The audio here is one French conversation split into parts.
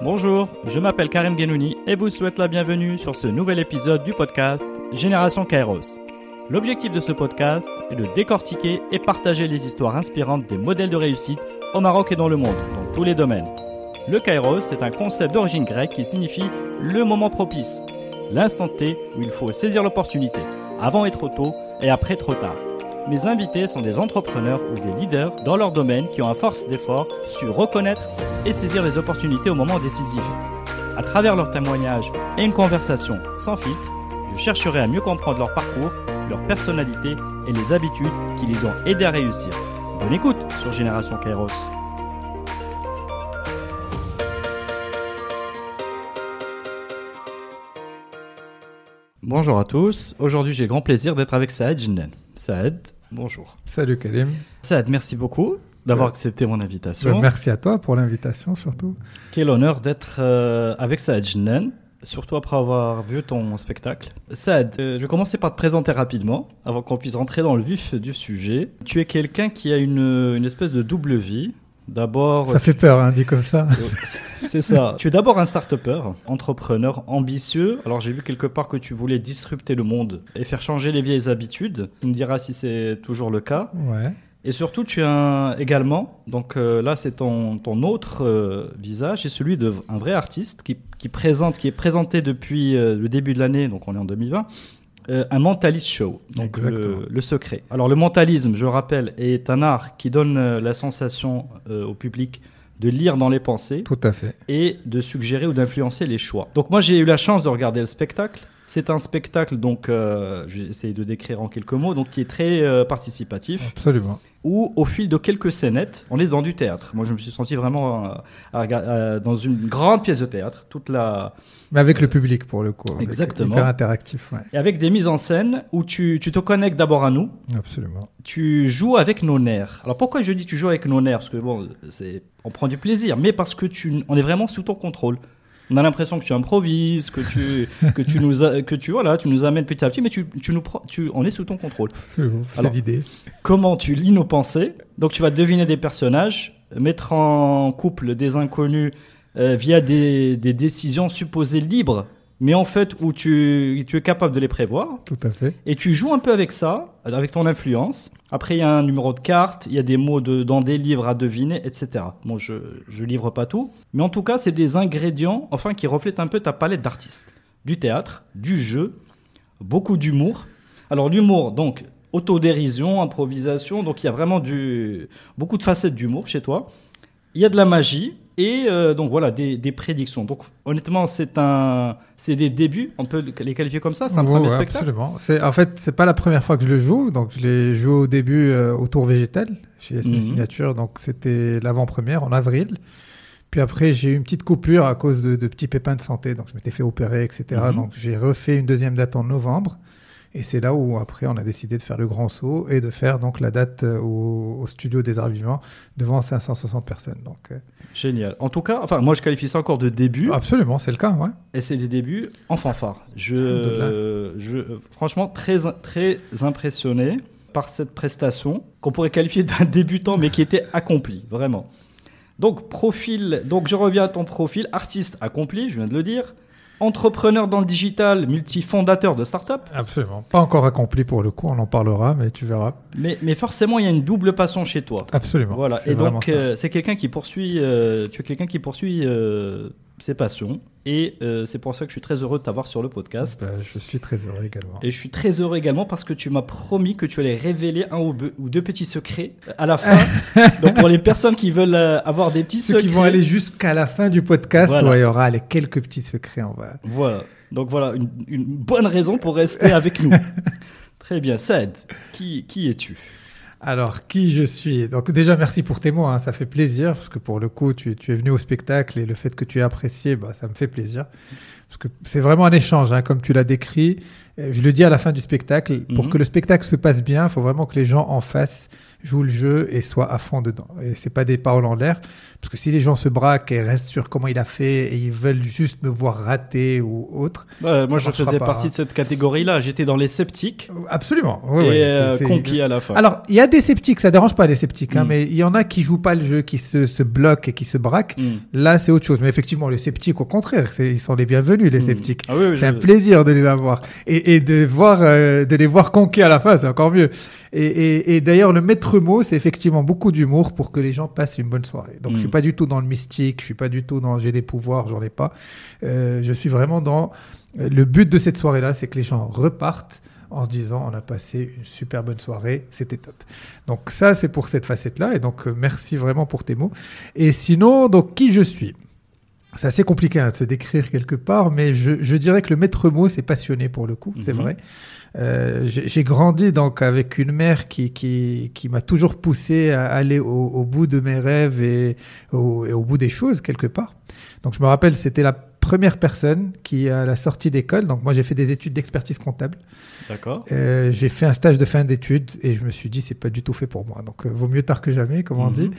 Bonjour, je m'appelle Karim Genouni et vous souhaite la bienvenue sur ce nouvel épisode du podcast Génération Kairos. L'objectif de ce podcast est de décortiquer et partager les histoires inspirantes des modèles de réussite au Maroc et dans le monde, dans tous les domaines. Le Kairos est un concept d'origine grecque qui signifie le moment propice, l'instant T où il faut saisir l'opportunité, avant et trop tôt et après trop tard. Mes invités sont des entrepreneurs ou des leaders dans leur domaine qui ont à force d'efforts su reconnaître et saisir les opportunités au moment décisif. À travers leurs témoignages et une conversation sans filtre, je chercherai à mieux comprendre leur parcours, leur personnalité et les habitudes qui les ont aidés à réussir. Bonne écoute sur Génération Kairos. Bonjour à tous, aujourd'hui j'ai grand plaisir d'être avec Saad Jinnen. Saad, Bonjour. Salut Kalim. Saad, merci beaucoup d'avoir accepté mon invitation. merci à toi pour l'invitation surtout. Quel honneur d'être euh, avec Saad Jnan, surtout après avoir vu ton spectacle. Saad, euh, je vais commencer par te présenter rapidement, avant qu'on puisse rentrer dans le vif du sujet. Tu es quelqu'un qui a une, une espèce de double vie. D'abord. Ça fait peur, hein, dit comme ça. Euh, c'est ça. tu es d'abord un start entrepreneur ambitieux. Alors, j'ai vu quelque part que tu voulais disrupter le monde et faire changer les vieilles habitudes. Tu me diras si c'est toujours le cas. Ouais. Et surtout, tu as également, donc euh, là c'est ton, autre euh, visage, c'est celui d'un vrai artiste qui, présente, qui est présenté depuis le début de l'année, donc on est en 2020, euh, un mentalist show, donc le, secret. Alors le mentalisme, je rappelle, est un art qui donne euh, la sensation euh, au public de lire dans les pensées. Tout à fait. Et de suggérer ou d'influencer les choix. Donc moi j'ai eu la chance de regarder le spectacle. C'est un spectacle, donc j'ai je de décrire en quelques mots, donc qui est très participatif. Absolument Ou au fil de quelques scénettes, on est dans du théâtre. Moi, je me suis senti vraiment dans une grande pièce de théâtre. Toute la, mais avec le public pour le coup. Exactement. Hyper interactif. Ouais. Et avec des mises en scène où tu, tu te connectes d'abord à nous. Absolument. Tu joues avec nos nerfs. Alors pourquoi je dis tu joues avec nos nerfs Parce que bon, c'est on prend du plaisir, mais parce que tu, on est vraiment sous ton contrôle. On a l'impression que tu improvises, que tu, que tu nous, que tu, voilà, tu nous amènes petit à petit, mais tu, tu nous, tu, on est sous ton contrôle. C'est l'idée. Comment tu lis nos pensées Donc tu vas deviner des personnages, mettre en couple des inconnus euh, via des, décisions supposées libres, mais en fait où tu, es capable de les prévoir. Tout à fait. Et tu joues un peu avec ça, avec ton influence. Après, il y a un numéro de carte, il y a des mots dans des livres à deviner, etc. Bon, je ne livre pas tout, mais en tout cas, c'est des ingrédients enfin, qui reflètent un peu ta palette d'artistes. Du théâtre, du jeu, beaucoup d'humour. Alors l'humour, donc autodérision, improvisation, donc il y a vraiment du, beaucoup de facettes d'humour chez toi. Il y a de la magie, et euh, donc voilà, des, prédictions. Donc honnêtement, c'est un, c'est des débuts, on peut les qualifier comme ça, c'est un premier spectacle. Absolument. en fait, c'est pas la première fois que je le joue. Donc je l'ai joué au début euh, au Tour Végétal chez S.M. Mhm. Signature. Donc c'était l'avant-première en avril. Puis après, j'ai eu une petite coupure à cause de, petits pépins de santé. Donc je m'étais fait opérer, etc. Mhm. Donc j'ai refait une deuxième date en novembre. Et c'est là où après on a décidé de faire le grand saut et de faire donc la date euh, au, au studio des Arts Vivants devant 560 personnes. Donc Génial. En tout cas, enfin, moi je qualifie ça encore de début. Absolument, c'est le cas, ouais. Et c'est des débuts en fanfare. Je, je franchement, très, très impressionné par cette prestation qu'on pourrait qualifier d'un débutant, mais qui était accompli, vraiment. Donc, profil, donc je reviens à ton profil, artiste accompli, je viens de le dire entrepreneur dans le digital, multifondateur de start-up. Absolument. Pas encore accompli pour le coup, on en parlera, mais tu verras. Mais, forcément, il y a une double passion chez toi. Absolument. Voilà. Et donc, euh, c'est quelqu'un qui poursuit, euh, tu es quelqu'un qui poursuit euh, ses passions. Et euh, c'est pour ça que je suis très heureux de t'avoir sur le podcast. Bah, je suis très heureux également. Et je suis très heureux également parce que tu m'as promis que tu allais révéler un ou, deux petits secrets à la fin. Donc pour les personnes qui veulent euh, avoir des petits secrets. Ceux qui vont aller jusqu'à la fin du podcast, il y aura les quelques petits secrets. En va... Voilà. Donc voilà, une, bonne raison pour rester avec nous. très bien. Saad, qui, qui es-tu alors, qui je suis Donc déjà, merci pour tes mots, hein. ça fait plaisir, parce que pour le coup, tu, es venu au spectacle et le fait que tu aies apprécié, bah, ça me fait plaisir. Parce que c'est vraiment un échange, hein, comme tu l'as décrit. Euh, je le dis à la fin du spectacle, pour mhm. que le spectacle se passe bien, il faut vraiment que les gens en fassent, joue le jeu et soit à fond dedans. Et c'est pas des paroles en l'air, parce que si les gens se braquent et restent sur comment il a fait et ils veulent juste me voir rater ou autre. moi, je faisais partie de hein. cette catégorie-là. J'étais dans les sceptiques. Absolument. Oui, et euh, conquis à la fin. Alors, il y a des sceptiques, ça dérange pas les sceptiques, hein, mm. mais il y en a qui jouent pas le jeu, qui se, se bloquent et qui se braquent. Mm. Là, c'est autre chose. Mais effectivement, les sceptiques, au contraire, ils sont les bienvenus, les mm. sceptiques. Ah c'est un plaisir de les avoir et, de voir, euh, de les voir conquis à la fin, c'est encore mieux. Et, et d'ailleurs, le maître mot, c'est effectivement beaucoup d'humour pour que les gens passent une bonne soirée. Donc, je suis mm. pas du tout dans le mystique, je suis pas du tout dans j'ai des pouvoirs, j'en ai pas. Euh, je suis vraiment dans euh, le but de cette soirée-là, c'est que les gens repartent en se disant on a passé une super bonne soirée, c'était top. Donc ça c'est pour cette facette-là et donc euh, merci vraiment pour tes mots. Et sinon donc qui je suis c'est assez compliqué hein, de se décrire quelque part, mais je, je dirais que le maître mot, c'est passionné pour le coup, c'est mhm. vrai. Euh, j'ai grandi donc avec une mère qui, qui, qui m'a toujours poussé à aller au, au, bout de mes rêves et au, et au bout des choses quelque part. Donc je me rappelle, c'était la première personne qui, à la sortie d'école, donc moi j'ai fait des études d'expertise comptable, D'accord. Euh, j'ai fait un stage de fin d'études et je me suis dit, c'est pas du tout fait pour moi. Donc, euh, vaut mieux tard que jamais, comme on dit. Mhm.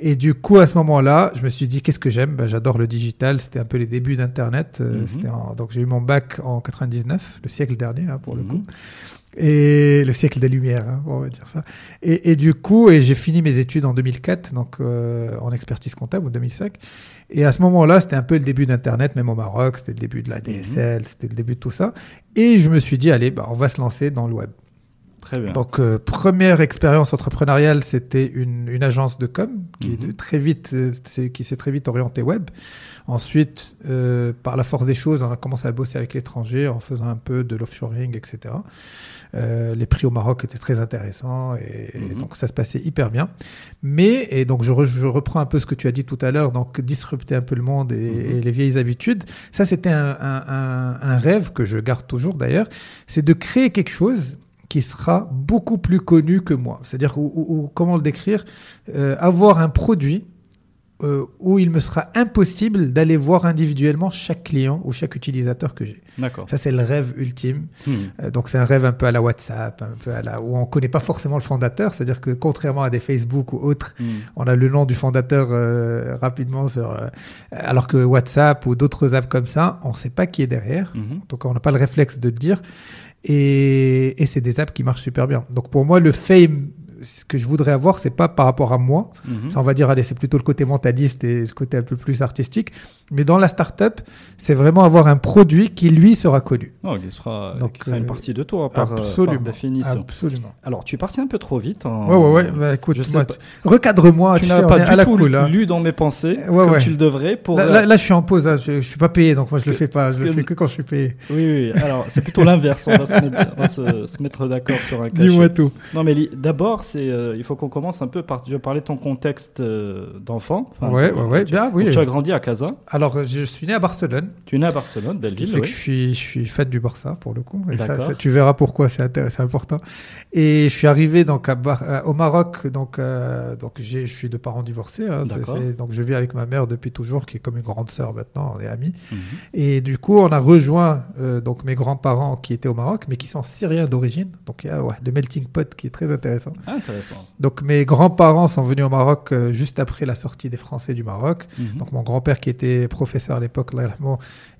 Et du coup, à ce moment-là, je me suis dit, qu'est-ce que j'aime Ben J'adore le digital. C'était un peu les débuts d'Internet. Euh, mhm. en... Donc, j'ai eu mon bac en 99, le siècle dernier, hein, pour le mhm. coup et le siècle des Lumières, hein, on va dire ça. Et, du coup, et j'ai fini mes études en 2004, donc euh, en expertise comptable en 2005. Et à ce moment-là, c'était un peu le début d'Internet, même au Maroc, c'était le début de la mhm. DSL, c'était le début de tout ça. Et je me suis dit, allez, bah, on va se lancer dans le web. Très bien. Donc, euh, première expérience entrepreneuriale, c'était une, agence de com qui, mhm. est très vite, euh, qui s'est très vite orientée web. Ensuite, euh, par la force des choses, on a commencé à bosser avec l'étranger en faisant un peu de l'offshoring, etc. Euh, les prix au Maroc étaient très intéressants et, mhm. donc ça se passait hyper bien. Mais, et donc je, je, reprends un peu ce que tu as dit tout à l'heure, donc disrupter un peu le monde mhm. et, les vieilles habitudes, ça c'était un, un, un, un rêve que je garde toujours d'ailleurs, c'est de créer quelque chose qui sera beaucoup plus connu que moi. C'est-à-dire, ou, comment le décrire, euh, avoir un produit euh, où il me sera impossible d'aller voir individuellement chaque client ou chaque utilisateur que j'ai. D'accord. Ça, c'est le rêve ultime. Hmm. Euh, donc, c'est un rêve un peu à la WhatsApp, un peu à la... où on ne connaît pas forcément le fondateur. C'est-à-dire que contrairement à des Facebook ou autres, hmm. on a le nom du fondateur euh, rapidement sur. alors que WhatsApp ou d'autres apps comme ça, on ne sait pas qui est derrière. Donc, hmm. on n'a pas le réflexe de le dire. Et, et c'est des apps qui marchent super bien. Donc, pour moi, le fame ce que je voudrais avoir, c'est pas par rapport à moi. Mhm. on va dire, allez, c'est plutôt le côté mentaliste et le côté un peu plus artistique. Mais dans la start-up, c'est vraiment avoir un produit qui, lui, sera connu. Oh, il sera, Donc, sera une euh, partie de toi, euh, par, absolument, définition. Absolument. Alors, tu es parti un peu trop vite. Oui, ouais, ouais, Bah, écoute, recadre-moi. Tu, tu n'as pas du tout hein. lu dans mes pensées comme tu le devrais. Pour... Euh, là, là, je suis en pause. Hein. Je, ne suis pas payé, donc moi, je le fais pas. Je le fais que quand je suis payé. Oui, oui. Alors, c'est plutôt l'inverse. On va se mettre d'accord sur un Dis-moi tout. Non, mais d'abord, euh, il faut qu'on commence un peu par. Je parler de ton contexte euh, d'enfant. ouais, ouais, bien, ah, oui. Tu as grandi à Casa. Alors, euh, je suis né à Barcelone. Tu es né à Barcelone, belle ville. je suis, je suis fan du Barça pour le coup. tu verras pourquoi, c'est important. Et je suis arrivé donc au Maroc. Donc, donc je suis de parents divorcés. Hein. donc, je vis avec ma mère depuis toujours, qui est comme une grande sœur maintenant. On est amis. Mhm. Et du coup, on a rejoint donc mes grands-parents qui étaient au Maroc, mais qui sont syriens d'origine. Donc, il y a le melting pot qui est très intéressant. Ah, donc mes grands-parents sont venus au Maroc euh, juste après la sortie des Français du Maroc. Mhm. Donc mon grand-père qui était professeur à l'époque,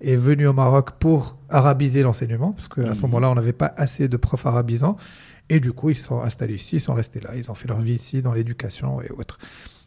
est venu au Maroc pour arabiser l'enseignement, parce qu'à ce mhm. moment-là, on n'avait pas assez de profs arabisants. Et du coup, ils sont installés ici, ils sont restés là, ils ont fait leur vie ici dans l'éducation et autres.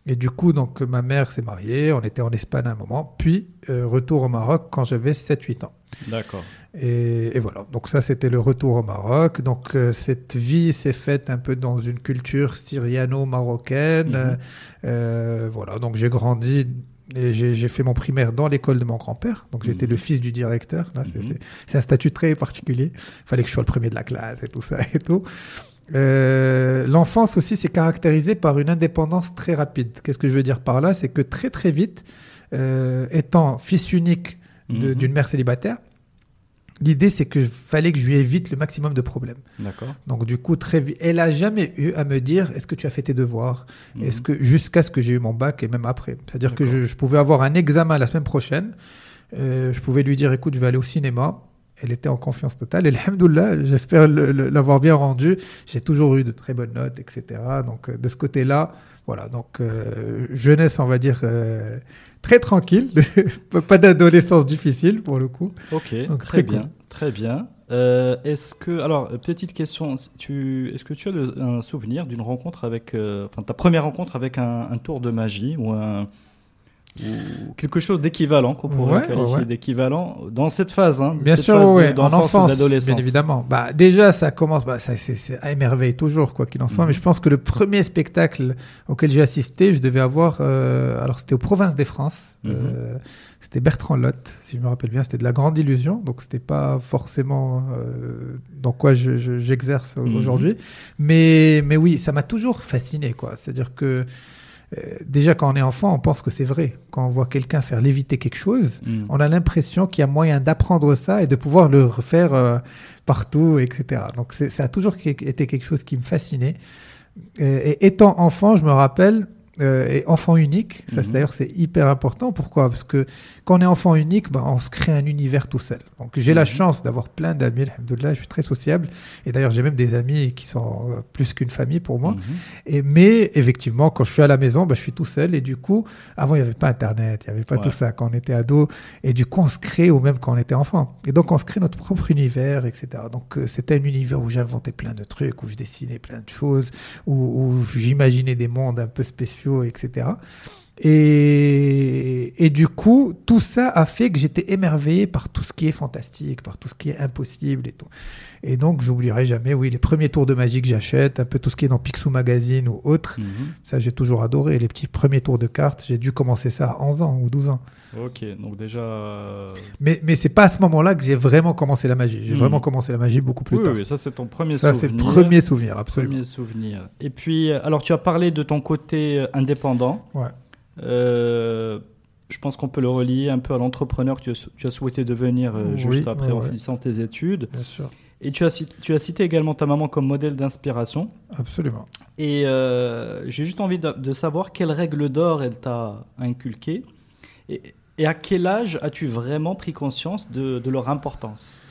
Et du coup, donc, ma mère s'est mariée, on était en Espagne à un moment, puis euh, retour au Maroc quand j'avais 7-8 ans. D'accord. Et, voilà, donc ça c'était le retour au Maroc. Donc euh, cette vie s'est faite un peu dans une culture syriano-marocaine. Mhm. Euh, voilà, donc j'ai grandi et j'ai fait mon primaire dans l'école de mon grand-père. Donc j'étais le mhm. fils du directeur. Mhm. C'est un statut très particulier. Il fallait que je sois le premier de la classe et tout ça et tout. Euh, l'enfance aussi s'est caractérisée par une indépendance très rapide. Qu'est-ce que je veux dire par là C'est que très très vite, euh, étant fils unique mhm. d'une mère célibataire, l'idée c'est que fallait que je lui évite le maximum de problèmes. D'accord. Donc du coup, très vite, elle a jamais eu à me dire est-ce que tu as fait tes devoirs mhm. Est-ce que jusqu'à ce que j'ai eu mon bac et même après. C'est-à-dire que je, pouvais avoir un examen la semaine prochaine. Euh, je pouvais lui dire écoute, je vais aller au cinéma elle était en confiance totale. Et alhamdoulilah, j'espère l'avoir bien rendu. J'ai toujours eu de très bonnes notes, etc. Donc, euh, de ce côté-là, voilà. Donc, euh, jeunesse, on va dire, euh, très tranquille. pas d'adolescence difficile, pour le coup. Ok, très, bien. Très bien. est-ce que, alors, petite question, tu, est-ce que tu as un souvenir d'une rencontre avec, enfin, ta première rencontre avec un tour de magie ou un, ou quelque chose d'équivalent qu'on pourrait qualifier d'équivalent dans cette phase. Hein, bien sûr, phase ouais, évidemment. Bah déjà, ça commence, bah, ça c'est à émerveiller toujours quoi qu'il en soit. Mhm. Mais je pense que le premier spectacle auquel j'ai assisté, je devais avoir, euh, alors c'était aux Provinces des France. Mhm. euh, c'était Bertrand Lotte, si je me rappelle bien, c'était de la grande illusion, donc c'était pas forcément euh, dans quoi j'exerce je, mhm. aujourd'hui. Mais, mais oui, ça m'a toujours fasciné, quoi. C'est-à-dire que euh, déjà quand on est enfant, on pense que c'est vrai. Quand on voit quelqu'un faire léviter quelque chose, mm. on a l'impression qu'il y a moyen d'apprendre ça et de pouvoir le refaire euh, partout, etc. Donc ça a toujours été quelque chose qui me fascinait. Euh, et, étant enfant, je me rappelle, et enfant unique, ça mm-hmm. d'ailleurs c'est hyper important. Pourquoi Parce que quand on est enfant unique, bah, on se crée un univers tout seul. Donc j'ai la mhm. chance d'avoir plein d'amis, alhamdoulilah, je suis très sociable. Et d'ailleurs, j'ai même des amis qui sont euh, plus qu'une famille pour moi. Mhm. et, mais effectivement, quand je suis à la maison, bah, je suis tout seul. Et du coup, avant, il n'y avait pas Internet, il n'y avait pas tout ça quand on était ado. Et du coup, on se crée, ou même quand on était enfant. Et donc, on se crée notre propre univers, etc. Donc, euh, c'était un univers où j'inventais plein de trucs, où je dessinais plein de choses, où, où j'imaginais des mondes un peu spéciaux, etc. Et, du coup, tout ça a fait que j'étais émerveillé par tout ce qui est fantastique, par tout ce qui est impossible et tout. Et donc, j'oublierai jamais, oui, les premiers tours de magie que j'achète, un peu tout ce qui est dans Picsou Magazine ou autre. Mhm. Ça, j'ai toujours adoré. Les petits premiers tours de cartes, j'ai dû commencer ça à 11 ans ou 12 ans. Ok, donc déjà. Euh, mais, mais c'est pas à ce moment-là que j'ai vraiment commencé la magie. J'ai mhm. vraiment commencé la magie beaucoup plus oui, tard. Oui, ça, c'est ton premier souvenir. Ça, c'est le premier souvenir, absolument. Premier souvenir. Et puis, euh, alors, tu as parlé de ton côté euh, indépendant. Ouais. Euh, je pense qu'on peut le relier un peu à l'entrepreneur que tu as souhaité devenir euh, juste après en finissant tes études. Bien sûr. Et tu as, tu as cité également ta maman comme modèle d'inspiration. Absolument. Et euh, j'ai juste envie de, savoir quelles règles d'or elle t'a inculquées et, à quel âge as-tu vraiment pris conscience de, de leur importance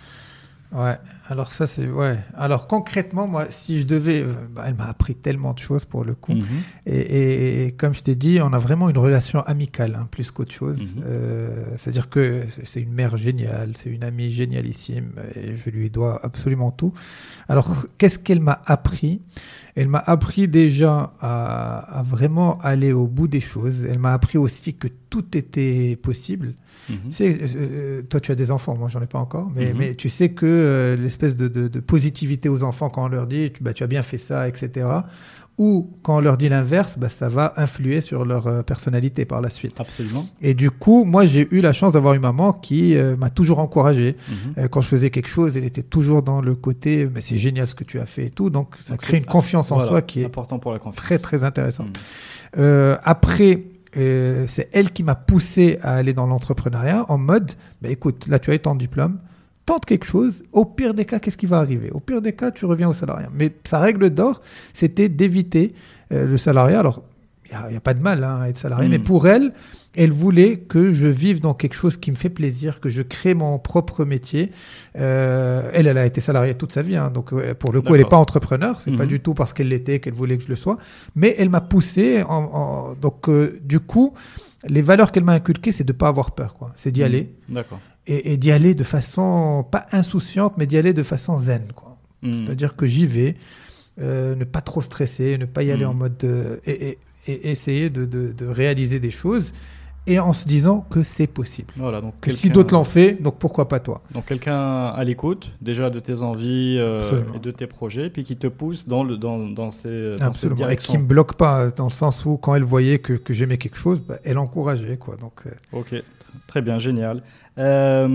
Ouais, alors ça c'est ouais. Alors concrètement moi si je devais, euh, bah, elle m'a appris tellement de choses pour le coup. Mhm. et, comme je t'ai dit, on a vraiment une relation amicale hein, plus qu'autre chose. Mhm. Euh, c'est-à-dire que c'est une mère géniale, c'est une amie génialissime et je lui dois absolument tout. Alors qu'est-ce qu'elle m'a appris Elle m'a appris déjà à, vraiment aller au bout des choses. Elle m'a appris aussi que tout était possible. Mhm. Euh, toi tu as des enfants, moi j'en ai pas encore, mais, tu sais que espèce de, positivité aux enfants quand on leur dit tu, bah, tu as bien fait ça, etc. Ou quand on leur dit l'inverse, bah, ça va influer sur leur euh, personnalité par la suite. Absolument. Et du coup, moi, j'ai eu la chance d'avoir une maman qui euh, m'a toujours encouragé. Mhm. Euh, quand je faisais quelque chose, elle était toujours dans le côté mais c'est génial ce que tu as fait et tout. Donc, ça crée une confiance en soi qui est pour la très, très intéressant. Mhm. après, c'est elle qui m'a poussé à aller dans l'entrepreneuriat en mode bah, écoute, là tu as eu ton diplôme, tente quelque chose, au pire des cas, qu'est-ce qui va arriver Au pire des cas, tu reviens au salariat. Mais sa règle d'or, c'était d'éviter euh, le salariat. Alors, il n'y a, pas de mal hein, à être salarié, mm. mais pour elle, elle voulait que je vive dans quelque chose qui me fait plaisir, que je crée mon propre métier. Euh, elle, elle a été salariée toute sa vie, hein, donc pour le coup, elle n'est pas entrepreneur. C'est pas mm-hmm. du tout parce qu'elle l'était qu'elle voulait que je le sois, mais elle m'a poussé. En, donc, euh, du coup, les valeurs qu'elle m'a inculquées, c'est de ne pas avoir peur, C'est d'y mm. aller. D'accord et, d'y aller de façon, pas insouciante, mais d'y aller de façon zen. Quoi. Mm. C'est-à-dire que j'y vais, euh, ne pas trop stresser, ne pas y aller mm. en mode. Euh, et, essayer de, réaliser des choses et en se disant que c'est possible. Voilà, donc si d'autres l'ont fait, donc pourquoi pas toi Donc quelqu'un à l'écoute déjà de tes envies euh, et de tes projets, puis qui te pousse dans, le, dans, dans ces dans Absolument, et qui ne me bloque pas, dans le sens où quand elle voyait que, que j'aimais quelque chose, bah, elle encourageait. Quoi, donc, Ok, Très bien, génial. Euh,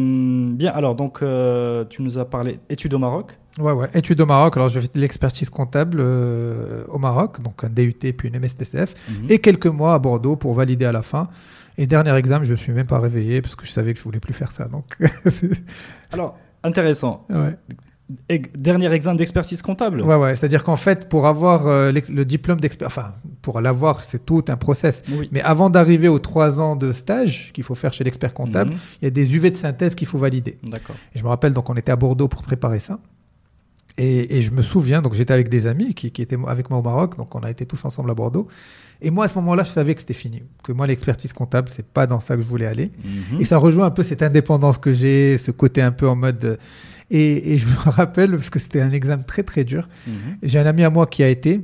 bien, alors, donc, euh, tu nous as parlé études au Maroc. Ouais, ouais, études au Maroc. Alors, j'ai fait l'expertise comptable euh, au Maroc, donc un DUT puis une MSTCF, mhm. et quelques mois à Bordeaux pour valider à la fin. Et dernier examen, je ne suis même pas réveillé parce que je savais que je voulais plus faire ça. Donc, alors, intéressant. Ouais dernier examen d'expertise comptable. Ouais, C'est-à-dire qu'en fait, pour avoir euh, le diplôme d'expert, enfin, pour l'avoir, c'est tout un process. Mais avant d'arriver aux trois ans de stage qu'il faut faire chez l'expert comptable, mhm. il y a des UV de synthèse qu'il faut valider. D'accord. Et je me rappelle, donc, on était à Bordeaux pour préparer ça. Et, je me souviens, donc j'étais avec des amis qui, étaient avec moi au Maroc, donc on a été tous ensemble à Bordeaux. Et moi, à ce moment-là, je savais que c'était fini, que moi, l'expertise comptable, c'est pas dans ça que je voulais aller. Mhm. Et ça rejoint un peu cette indépendance que j'ai, ce côté un peu en mode. Et, je me rappelle, parce que c'était un examen très très dur, mhm. j'ai un ami à moi qui a été,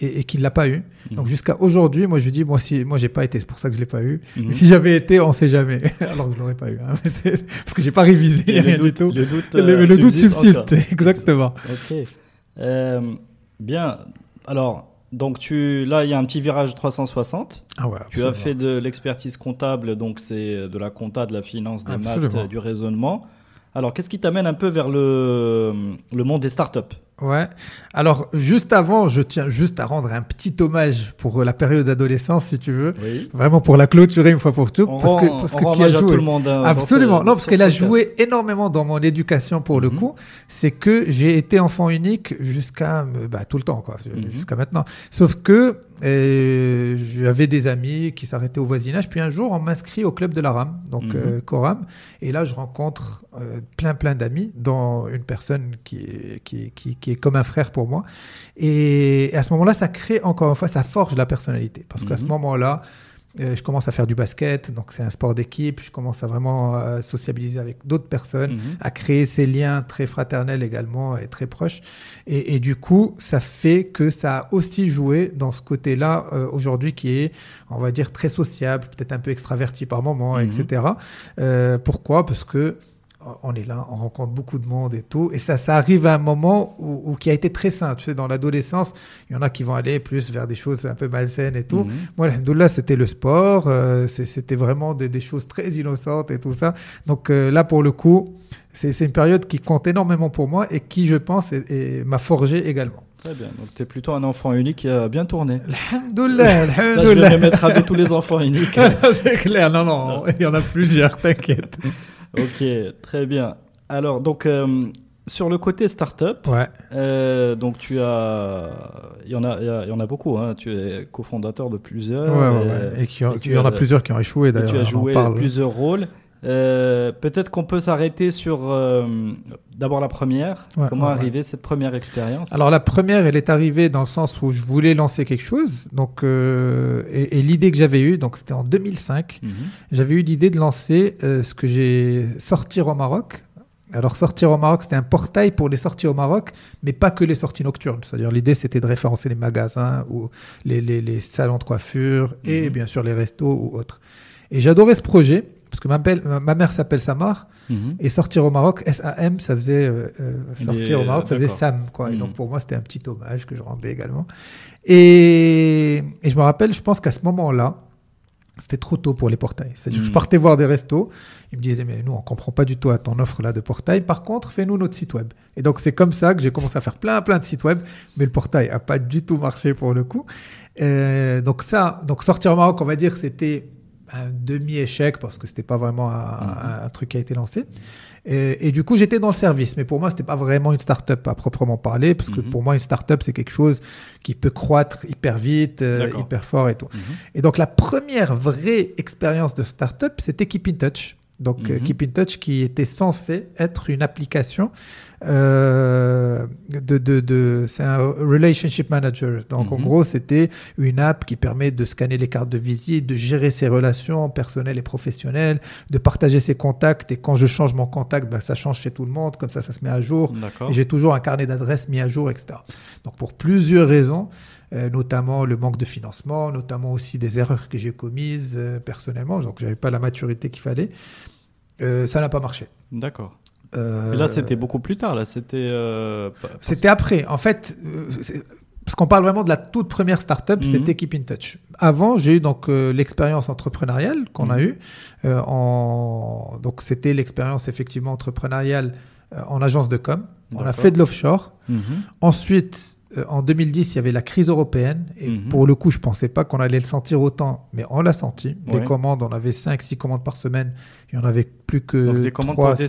et, et qu'il l'a pas eu. Mhm. Donc jusqu'à aujourd'hui, moi je dis moi si moi j'ai pas été, c'est pour ça que je l'ai pas eu. Mhm. Si j'avais été, on ne sait jamais. Alors je l'aurais pas eu hein. parce que j'ai pas révisé rien du tout. Le doute, euh, subsiste, exactement. Ok. Euh, bien. Alors donc tu là il y a un petit virage 360. Ah ouais, tu as fait de l'expertise comptable, donc c'est euh, de la compta, de la finance, des maths, du raisonnement. Alors qu'est-ce qui t'amène un peu vers le le monde des startups? Ouais. Alors, juste avant, je tiens juste à rendre un petit hommage pour la période d'adolescence, si tu veux. Vraiment pour la clôturer une fois pour toutes. parce que, parce que qui a joué. le monde, hein, Absolument. non, parce qu'elle a joué énormément dans mon éducation pour le mhm. coup. C'est que j'ai été enfant unique jusqu'à, euh, bah, tout le temps, quoi. Mhm. Jusqu'à maintenant. Sauf que, euh, j'avais des amis qui s'arrêtaient au voisinage. Puis un jour, on m'inscrit au club de la RAM, donc mhm. euh, Coram. Et là, je rencontre euh, plein, plein d'amis, dont une personne qui, qui, qui, qui est comme un frère pour moi. Et, à ce moment-là, ça crée encore une fois, ça forge la personnalité. Parce qu'à ce mhm. moment-là, euh, je commence à faire du basket, donc c'est un sport d'équipe. Je commence à vraiment euh, sociabiliser avec d'autres personnes, mhm. à créer ces liens très fraternels également et très proches. Et, du coup, ça fait que ça a aussi joué dans ce côté-là euh, aujourd'hui qui est, on va dire, très sociable, peut-être un peu extraverti par moment, mhm. etc. pourquoi Parce que on est là, on rencontre beaucoup de monde et tout. Et ça, ça arrive à un moment où, qui a été très sain. Tu sais, dans l'adolescence, il y en a qui vont aller plus vers des choses un peu malsaines et tout. là mhm. Moi, c'était le sport. Euh, c'était vraiment des, choses très innocentes et tout ça. Donc euh, là, pour le coup, c'est une période qui compte énormément pour moi et qui, je pense, m'a forgé également. Très bien. Donc, tu es plutôt un enfant unique qui a bien tourné. Alhamdoulilah, je vais mettre à tous les enfants uniques. c'est clair. non, non, il y en a plusieurs, t'inquiète. ok, très bien. Alors, donc, euh, sur le côté start-up, ouais. euh, donc tu as. Il y en a, il y en a beaucoup. Hein. Tu es cofondateur de plusieurs. et, et, il y en a plusieurs qui ont échoué d'ailleurs. Tu as joué plusieurs rôles. Euh, peut-être qu'on peut s'arrêter sur euh, d'abord la première. Comment est arriver cette première expérience Alors la première, elle est arrivée dans le sens où je voulais lancer quelque chose. Donc euh, et, l'idée que j'avais eue, donc c'était en 2005, mhm. j'avais eu l'idée de lancer ce que j'ai sortir au Maroc. Alors sortir au Maroc, c'était un portail pour les sorties au Maroc, mais pas que les sorties nocturnes. C'est-à-dire l'idée, c'était de référencer les magasins ou les, salons de coiffure et mhm. bien sûr les restos ou autres. Et j'adorais ce projet parce que ma, mère s'appelle Samar, mhm. et sortir au Maroc, S-A-M, ça faisait euh, euh, sortir au Maroc, ça faisait Sam, quoi. Et mhm. donc pour moi, c'était un petit hommage que je rendais également. Et, je me rappelle, je pense qu'à ce moment-là, c'était trop tôt pour les portails. C'est-à-dire que je mhm. partais voir des restos, ils me disaient mais nous on comprend pas du tout à ton offre là de portail. Par contre, fais-nous notre site web. Et donc c'est comme ça que j'ai commencé à faire plein plein de sites web, mais le portail a pas du tout marché pour le coup. Euh, donc ça, donc sortir au Maroc, on va dire c'était un demi-échec parce que c'était pas vraiment un, mhm. truc qui a été lancé. Et, du coup, j'étais dans le service, mais pour moi, c'était pas vraiment une start-up à proprement parler, parce que mhm. pour moi, une start-up, c'est quelque chose qui peut croître hyper vite, euh, hyper fort et tout. Mhm. Et donc, la première vraie expérience de start-up, c'était Keep in Touch. Donc euh, mhm. Keep in Touch qui était censé être une application euh, de, de, c'est un relationship manager. Donc en mhm. gros c'était une app qui permet de scanner les cartes de visite, de gérer ses relations personnelles et professionnelles, de partager ses contacts et quand je change mon contact, bah, ça change chez tout le monde, comme ça ça se met à jour. j'ai toujours un carnet d'adresses mis à jour, etc. Donc pour plusieurs raisons. Euh, notamment le manque de financement, notamment aussi des erreurs que j'ai commises euh, personnellement, donc j'avais pas la maturité qu'il fallait. Euh, ça n'a pas marché. D'accord. là, c'était beaucoup plus tard. Là, c'était. C'était après. En fait, parce qu'on parle vraiment de la toute première startup, up mhm. c'était Keep in Touch. Avant, j'ai eu donc l'expérience entrepreneuriale qu'on a mhm. eue. en... Donc c'était l'expérience effectivement entrepreneuriale en agence de com. On a fait de l'offshore. Mhm. Ensuite, euh, en 2010, il y avait la crise européenne. Et mhm. pour le coup, je ne pensais pas qu'on allait le sentir autant. Mais on l'a senti. Des Les commandes, on avait 5-6 commandes par semaine. Il n'y en avait plus que. des commandes 3, des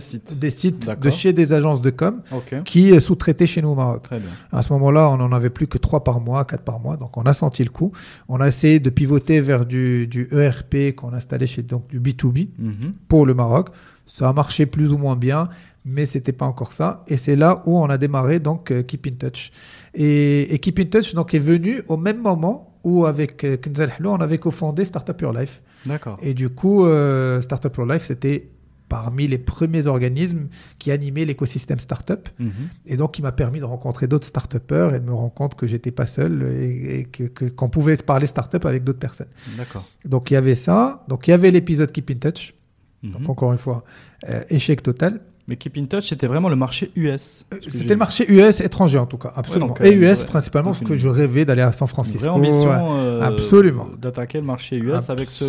sites. de chez des agences de com qui euh, sous-traitaient chez nous au Maroc. À ce moment-là, on n'en avait plus que 3 par mois, 4 par mois. Donc on a senti le coup. On a essayé de pivoter vers du, ERP qu'on installait chez donc du B2B mhm. pour le Maroc. Ça a marché plus ou moins bien mais c'était pas encore ça. Et c'est là où on a démarré donc euh, Keep in Touch. Et, Keep in Touch donc, est venu au même moment où, avec euh, Kenzel Hello, on avait cofondé Startup Your Life. D'accord. Et du coup, euh, Startup Your Life, c'était parmi les premiers organismes qui animaient l'écosystème startup. Mhm. Et donc, il m'a permis de rencontrer d'autres startupeurs et de me rendre compte que j'étais pas seul et, qu'on pouvait se parler startup avec d'autres personnes. D'accord. Donc, il y avait ça. Donc, il y avait l'épisode Keep in Touch. Mhm. Donc, encore une fois, euh, échec total. Mais Keep in Touch, c'était vraiment le marché US. C'était le marché US étranger en tout cas, absolument. Euh, et US principalement, parce que je rêvais d'aller à San Francisco. Une vraie ambition, euh, absolument. D'attaquer le marché US avec ce.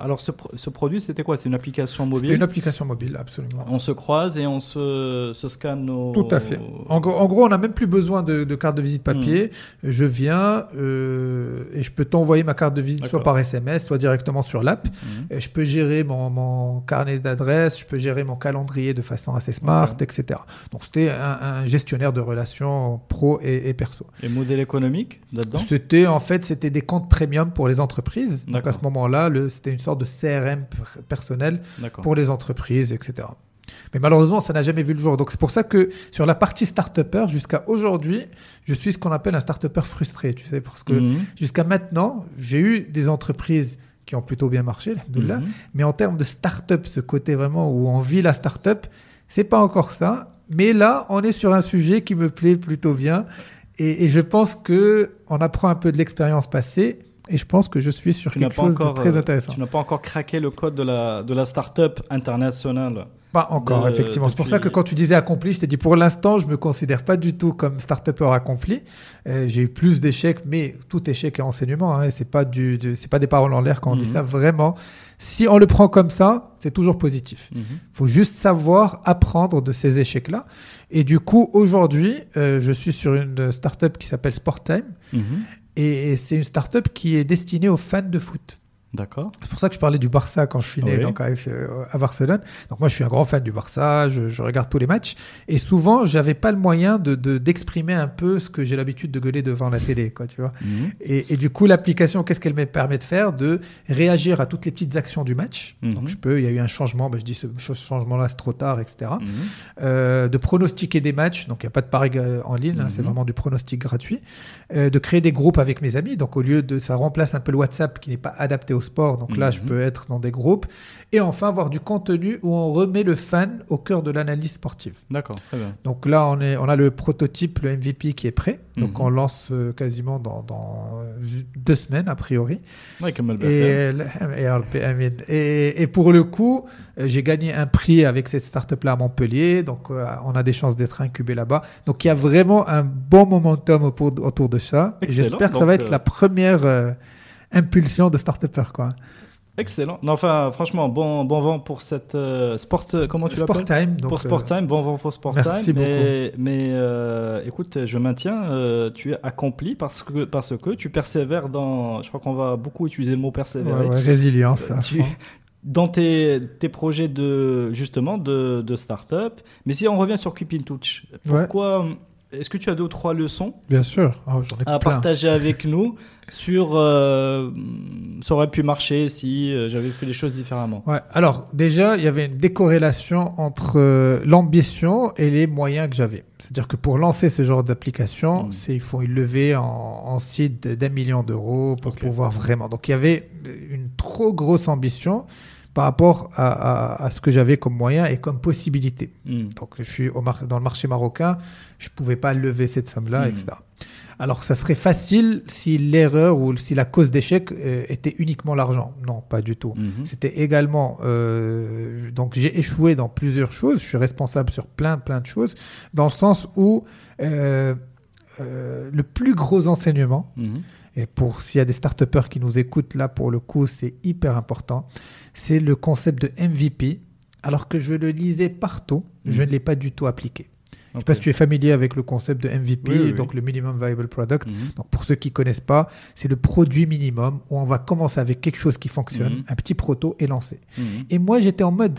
Alors ce, produit, c'était quoi C'est une application mobile. C'était une application mobile, absolument. On se croise et on se, scanne. Nos... Tout à fait. En, gros, on n'a même plus besoin de, carte de visite papier. Hmm. Je viens euh, et je peux t'envoyer ma carte de visite soit par SMS, soit directement sur l'app. Hmm. Et je peux gérer mon, mon carnet d'adresses, je peux gérer mon calendrier de façon assez smart, etc. Donc c'était un, gestionnaire de relations pro et, perso. Et modèle économique là-dedans C'était en fait c'était des comptes premium pour les entreprises. Donc à ce moment-là, c'était une sorte de CRM personnel pour les entreprises, etc. Mais malheureusement, ça n'a jamais vu le jour. Donc c'est pour ça que sur la partie start jusqu'à aujourd'hui, je suis ce qu'on appelle un start frustré, tu sais, parce que mhm. jusqu'à maintenant, j'ai eu des entreprises qui ont plutôt bien marché, là, mhm. mais en termes de start-up, ce côté vraiment où on vit la start-up, c'est pas encore ça, mais là, on est sur un sujet qui me plaît plutôt bien. Et, je pense que on apprend un peu de l'expérience passée. Et je pense que je suis sur une quelque chose de très euh, intéressant. Tu n'as pas encore craqué le code de la, de la start-up internationale. Pas encore, effectivement. C'est pour ça que quand tu disais accompli, je t'ai dit pour l'instant, je ne me considère pas du tout comme start-upper accompli. Euh, j'ai eu plus d'échecs, mais tout échec est enseignement. Hein, Ce n'est pas, c'est pas des paroles en l'air quand on dit mhm. ça. Vraiment, si on le prend comme ça, c'est toujours positif. Il mhm. faut juste savoir apprendre de ces échecs-là. Et du coup, aujourd'hui, euh, je suis sur une start up qui s'appelle Sporttime. Mhm. Et, et c'est une start up qui est destinée aux fans de foot. D'accord. C'est pour ça que je parlais du Barça quand je finais donc euh, à, Barcelone. Donc moi, je suis un grand fan du Barça, je, regarde tous les matchs. Et souvent, j'avais pas le moyen d'exprimer de, d'exprimer un peu ce que j'ai l'habitude de gueuler devant la télé, quoi, tu vois. Mhm. Et, du coup, l'application, qu'est-ce qu'elle me permet de faire De réagir à toutes les petites actions du match. Mhm. Donc je peux, il y a eu un changement, ben, je dis ce changement-là, c'est trop tard, etc. Mhm. Euh, de pronostiquer des matchs, donc il n'y a pas de pari euh, en ligne, hein, c'est vraiment du pronostic gratuit. de créer des groupes avec mes amis, donc au lieu de, ça remplace un peu le WhatsApp qui n'est pas adapté au sport. Donc là, je mhm. peux être dans des groupes. Et enfin, avoir du contenu où on remet le fan au cœur de l'analyse sportive. D'accord, très bien. Donc là, on, est, on a le prototype, le MVP qui est prêt. Donc mhm. on lance euh, quasiment dans, euh, deux semaines, a priori. comme et, et, et, pour le coup, euh, j'ai gagné un prix avec cette start-up là à Montpellier. Donc on a des chances d'être incubé là-bas. Donc il y a vraiment un bon momentum autour, de ça. Et j'espère que ça va être la première impulsion de start quoi. Excellent. Non, enfin, franchement, bon, bon vent pour cette euh, sport. Euh, comment tu l'appelles Sport time. pour euh, sport time, bon vent pour sport merci time. Mais, beaucoup. mais écoute, je maintiens, tu es accompli parce que parce que tu persévères dans. Je crois qu'on va beaucoup utiliser le mot persévérer. résilience. Tu, dans tes, tes, projets de justement de, de start-up. Mais si on revient sur Keep in Touch, pourquoi est-ce que tu as deux ou trois leçons Bien sûr, ah, à partager avec nous sur euh, ça aurait pu marcher si euh, j'avais fait les choses différemment Alors déjà, il y avait une décorrélation entre euh, l'ambition et les moyens que j'avais. C'est-à-dire que pour lancer ce genre d'application, hmm. il faut une levée en, en site d'un million d'euros pour pouvoir vraiment. Donc il y avait une trop grosse ambition par rapport à, ce que j'avais comme moyen et comme possibilité. Hmm. Donc, je suis au dans le marché marocain, je ne pouvais pas lever cette somme-là, hmm. etc. Alors, ça serait facile si l'erreur ou si la cause d'échec euh, était uniquement l'argent. Non, pas du tout. Hmm. C'était également. Euh, donc, j'ai échoué dans plusieurs choses. Je suis responsable sur plein, plein de choses, dans le sens où euh, le plus gros enseignement. Et pour s'il y a des start qui nous écoutent, là, pour le coup, c'est hyper important c'est le concept de MVP, alors que je le lisais partout, je mhm. ne l'ai pas du tout appliqué. Je ne sais pas si tu es familier avec le concept de MVP, donc le minimum viable product. Mhm. pour ceux qui ne connaissent pas, c'est le produit minimum où on va commencer avec quelque chose qui fonctionne, mhm. un petit proto et lancer. Et moi j'étais en mode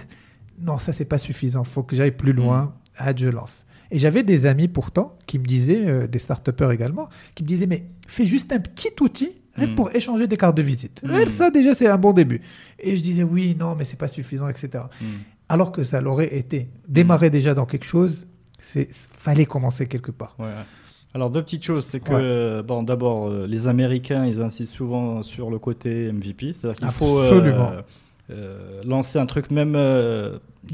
non ça c'est pas suffisant, faut que j'aille plus loin, ah, je lance. Et j'avais des amis pourtant qui me disaient, euh, des start également, qui me disaient mais fais juste un petit outil Mm. pour échanger des cartes de visite. Mm. Ça, déjà, c'est un bon début. Et je disais, oui, non, mais c'est pas suffisant, etc. Mm. Alors que ça l'aurait été. Démarrer déjà dans quelque chose, c'est fallait commencer quelque part. Alors, deux petites choses. C'est que, euh, bon, d'abord, euh, les Américains, ils insistent souvent sur le côté MVP. C'est-à-dire qu'il faut. Euh, Absolument. Euh, lancer un truc même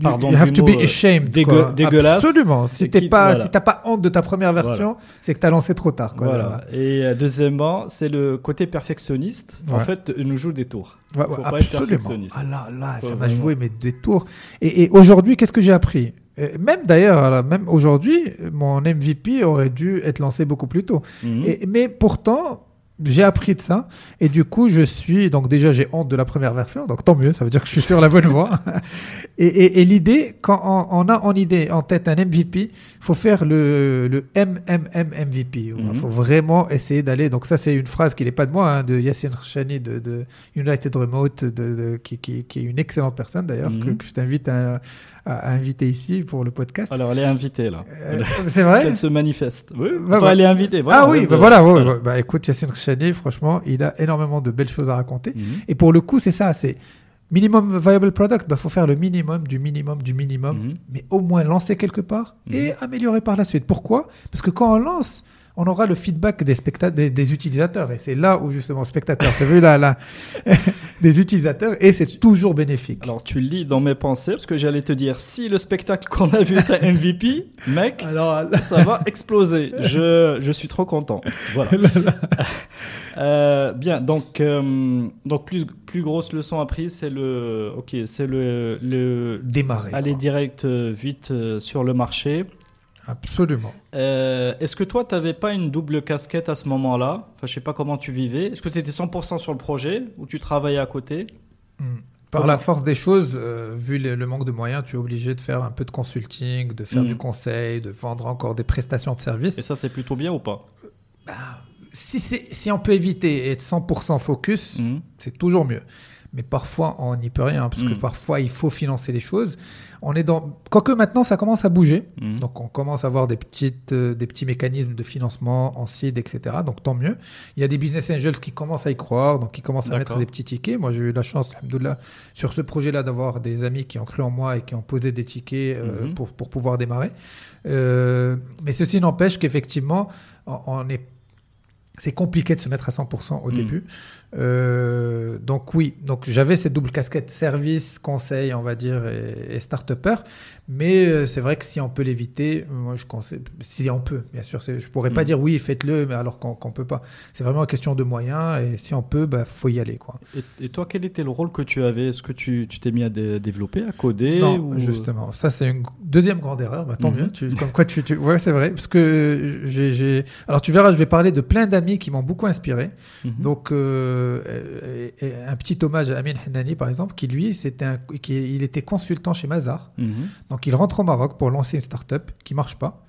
pardon dégueulasse absolument si t'es pas si t'as pas honte de ta première version c'est que t'as lancé trop tard quoi, voilà et euh, deuxièmement c'est le côté perfectionniste en fait nous joue des tours faut absolument. être ah là là ça va jouer mais des tours et, aujourd'hui qu'est-ce que j'ai appris euh, même d'ailleurs, même aujourd'hui, mon MVP aurait dû être lancé beaucoup plus tôt. Mhm. mais pourtant, j'ai appris de ça et du coup je suis donc déjà j'ai honte de la première version donc tant mieux ça veut dire que je suis sur la bonne voie et, et, et l'idée quand on, a en idée en tête un MVP faut faire le, le MMM MVP il mhm. faut vraiment essayer d'aller donc ça c'est une phrase qui n'est pas de moi hein, de Yassine chani de, de, United Remote de, de, qui, qui, est une excellente personne d'ailleurs mhm. que, que, je t'invite à, à, inviter ici pour le podcast. Alors, elle est invitée, là. Euh, c'est vrai Elle se manifeste. Oui, bah, bah. elle est invitée. Voilà, ah oui, bah, voilà. Bah, écoute, Yacine Khashoggi, franchement, il a énormément de belles choses à raconter. Mhm. Et pour le coup, c'est ça, c'est minimum viable product, il faut faire le minimum du minimum du minimum, mhm. mais au moins lancer quelque part mhm. et améliorer par la suite. Pourquoi Parce que quand on lance on aura le feedback des, utilisateurs. Et c'est là où justement, spectateurs, tu as vu là, là des utilisateurs, et c'est toujours bénéfique. Alors tu lis dans mes pensées, parce que j'allais te dire, si le spectacle qu'on a vu est MVP, mec, Alors, ça va exploser. Je, suis trop content. Voilà. Euh, bien, donc, euh, donc plus, plus grosse leçon apprise, c'est le, ok, c'est le, démarrer. Aller direct euh, vite sur le marché. Absolument. Euh, est-ce que toi, tu n'avais pas une double casquette à ce moment-là Je ne sais pas comment tu vivais. Est-ce que tu étais 100% sur le projet ou tu travaillais à côté hmm. Par la force des choses, euh, vu le, manque de moyens, tu es obligé de faire un peu de consulting, de faire hmm. du conseil, de vendre encore des prestations de services. Et ça, c'est plutôt bien ou pas bah, si, on peut éviter et être 100% focus, hmm. c'est toujours mieux mais parfois on n'y peut rien, parce que mm. parfois il faut financer les choses. On est dans... Quoique maintenant ça commence à bouger, mm. donc on commence à avoir des, petites, euh, des petits mécanismes de financement en seed, etc. Donc tant mieux. Il y a des business angels qui commencent à y croire, donc qui commencent à mettre des petits tickets. Moi j'ai eu la chance, sur ce projet-là d'avoir des amis qui ont cru en moi et qui ont posé des tickets euh, mm-hmm. pour, pour pouvoir démarrer. Euh, mais ceci n'empêche qu'effectivement, on n'est c'est compliqué de se mettre à 100% au hmm. début. Euh, donc oui, donc j'avais cette double casquette service, conseil, on va dire, et, start-upper. Mais euh, c'est vrai que si on peut l'éviter, moi je si on peut, bien sûr, je pourrais pas hmm. dire oui, faites-le, mais alors qu'on ne peut pas. C'est vraiment une question de moyens, et si on peut, bah faut y aller, quoi. Et, toi, quel était le rôle que tu avais Est-ce que tu t'es mis à développer, à coder Non, euh justement, ça c'est une Deuxième grande erreur, bah, tant mhm. mieux. comme quoi, tu, ouais, c'est vrai, parce que j'ai, alors tu verras, je vais parler de plein d'amis qui m'ont beaucoup inspiré. Mhm. Donc, euh, un petit hommage à Amin Hennani, par exemple, qui lui, c'était un... qui, il était consultant chez Mazar. Mhm. Donc, il rentre au Maroc pour lancer une start-up qui marche pas.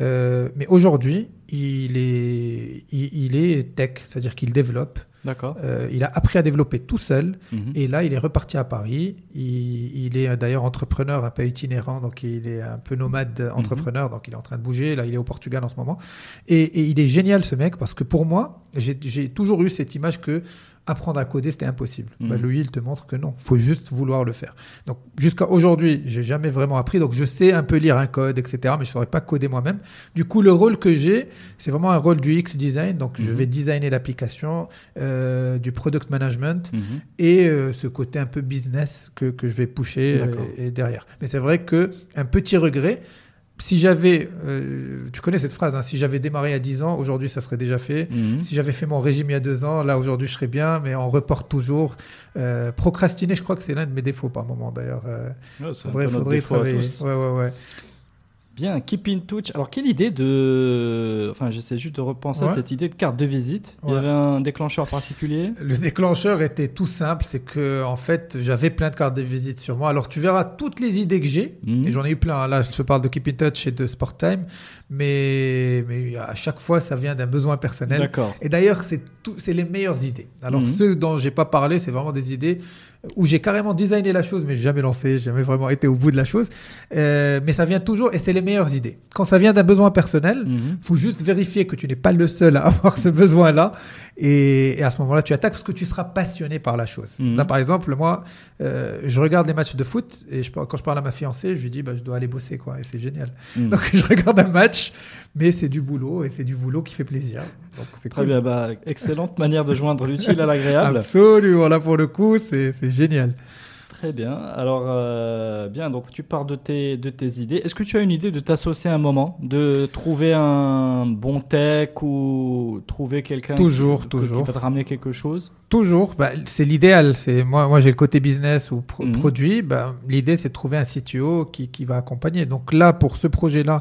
Euh, mais aujourd'hui, il est, il est tech, c'est-à-dire qu'il développe. D'accord. Euh, il a appris à développer tout seul. Mhm. Et là, il est reparti à Paris. Il, est euh, d'ailleurs entrepreneur, un peu itinérant. Donc, il est un peu nomade mhm. entrepreneur. Donc, il est en train de bouger. Là, il est au Portugal en ce moment. Et, et il est génial, ce mec, parce que pour moi, j'ai toujours eu cette image que apprendre à coder, c'était impossible. Bah, mhm. lui, il te montre que non, faut juste vouloir le faire. Donc jusqu'à aujourd'hui, j'ai jamais vraiment appris, donc je sais un peu lire un code, etc., mais je ne saurais pas coder moi-même. Du coup, le rôle que j'ai, c'est vraiment un rôle du X design. Donc je mhm. vais designer l'application, euh, du product management mhm. et euh, ce côté un peu business que, je vais pousser euh, derrière. Mais c'est vrai que un petit regret si j'avais, euh, tu connais cette phrase, hein, si j'avais démarré à 10 ans, aujourd'hui ça serait déjà fait. Mhm. Si j'avais fait mon régime il y a 2 ans, là aujourd'hui je serais bien, mais on reporte toujours. Euh, procrastiner, je crois que c'est l'un de mes défauts par moment d'ailleurs. Euh, ah, faudrait, faudrait Ouais, ouais, ouais. Bien, Keep in Touch. Alors, quelle idée de. Enfin, j'essaie juste de repenser à cette idée de carte de visite. Il y avait un déclencheur particulier Le déclencheur était tout simple. C'est que, en fait, j'avais plein de cartes de visite sur moi. Alors, tu verras toutes les idées que j'ai. Mhm. Et j'en ai eu plein. Hein. Là, je te parle de Keep in Touch et de Sport Time mais, mais euh, à chaque fois, ça vient d'un besoin personnel. Et d'ailleurs, c'est les meilleures idées. Alors, mhm. ceux dont j'ai pas parlé, c'est vraiment des idées où j'ai carrément designé la chose, mais j'ai jamais lancé, j'ai jamais vraiment été au bout de la chose. Euh, mais ça vient toujours, et c'est les meilleures idées. Quand ça vient d'un besoin personnel, il mhm. faut juste vérifier que tu n'es pas le seul à avoir ce besoin-là, et, à ce moment-là, tu attaques parce que tu seras passionné par la chose. Mhm. Là, par exemple, moi, euh, je regarde les matchs de foot, et je, quand je parle à ma fiancée, je lui dis, bah, je dois aller bosser, quoi, et c'est génial. Donc, je regarde un match mais c'est du boulot et c'est du boulot qui fait plaisir. Donc, Très bien, bah, excellente manière de joindre l'utile à l'agréable. Absolument, là pour le coup, c'est génial. Très bien. Alors, euh, bien, donc tu pars de tes, de tes idées. Est-ce que tu as une idée de t'associer un moment, de trouver un bon tech ou trouver quelqu'un toujours, qui, toujours. va te ramener quelque chose Toujours. Bah, c'est l'idéal. C'est moi, moi j'ai le côté business ou mhm. produit. Bah, l'idée, c'est de trouver un CTO qui, qui va accompagner. Donc là, pour ce projet-là,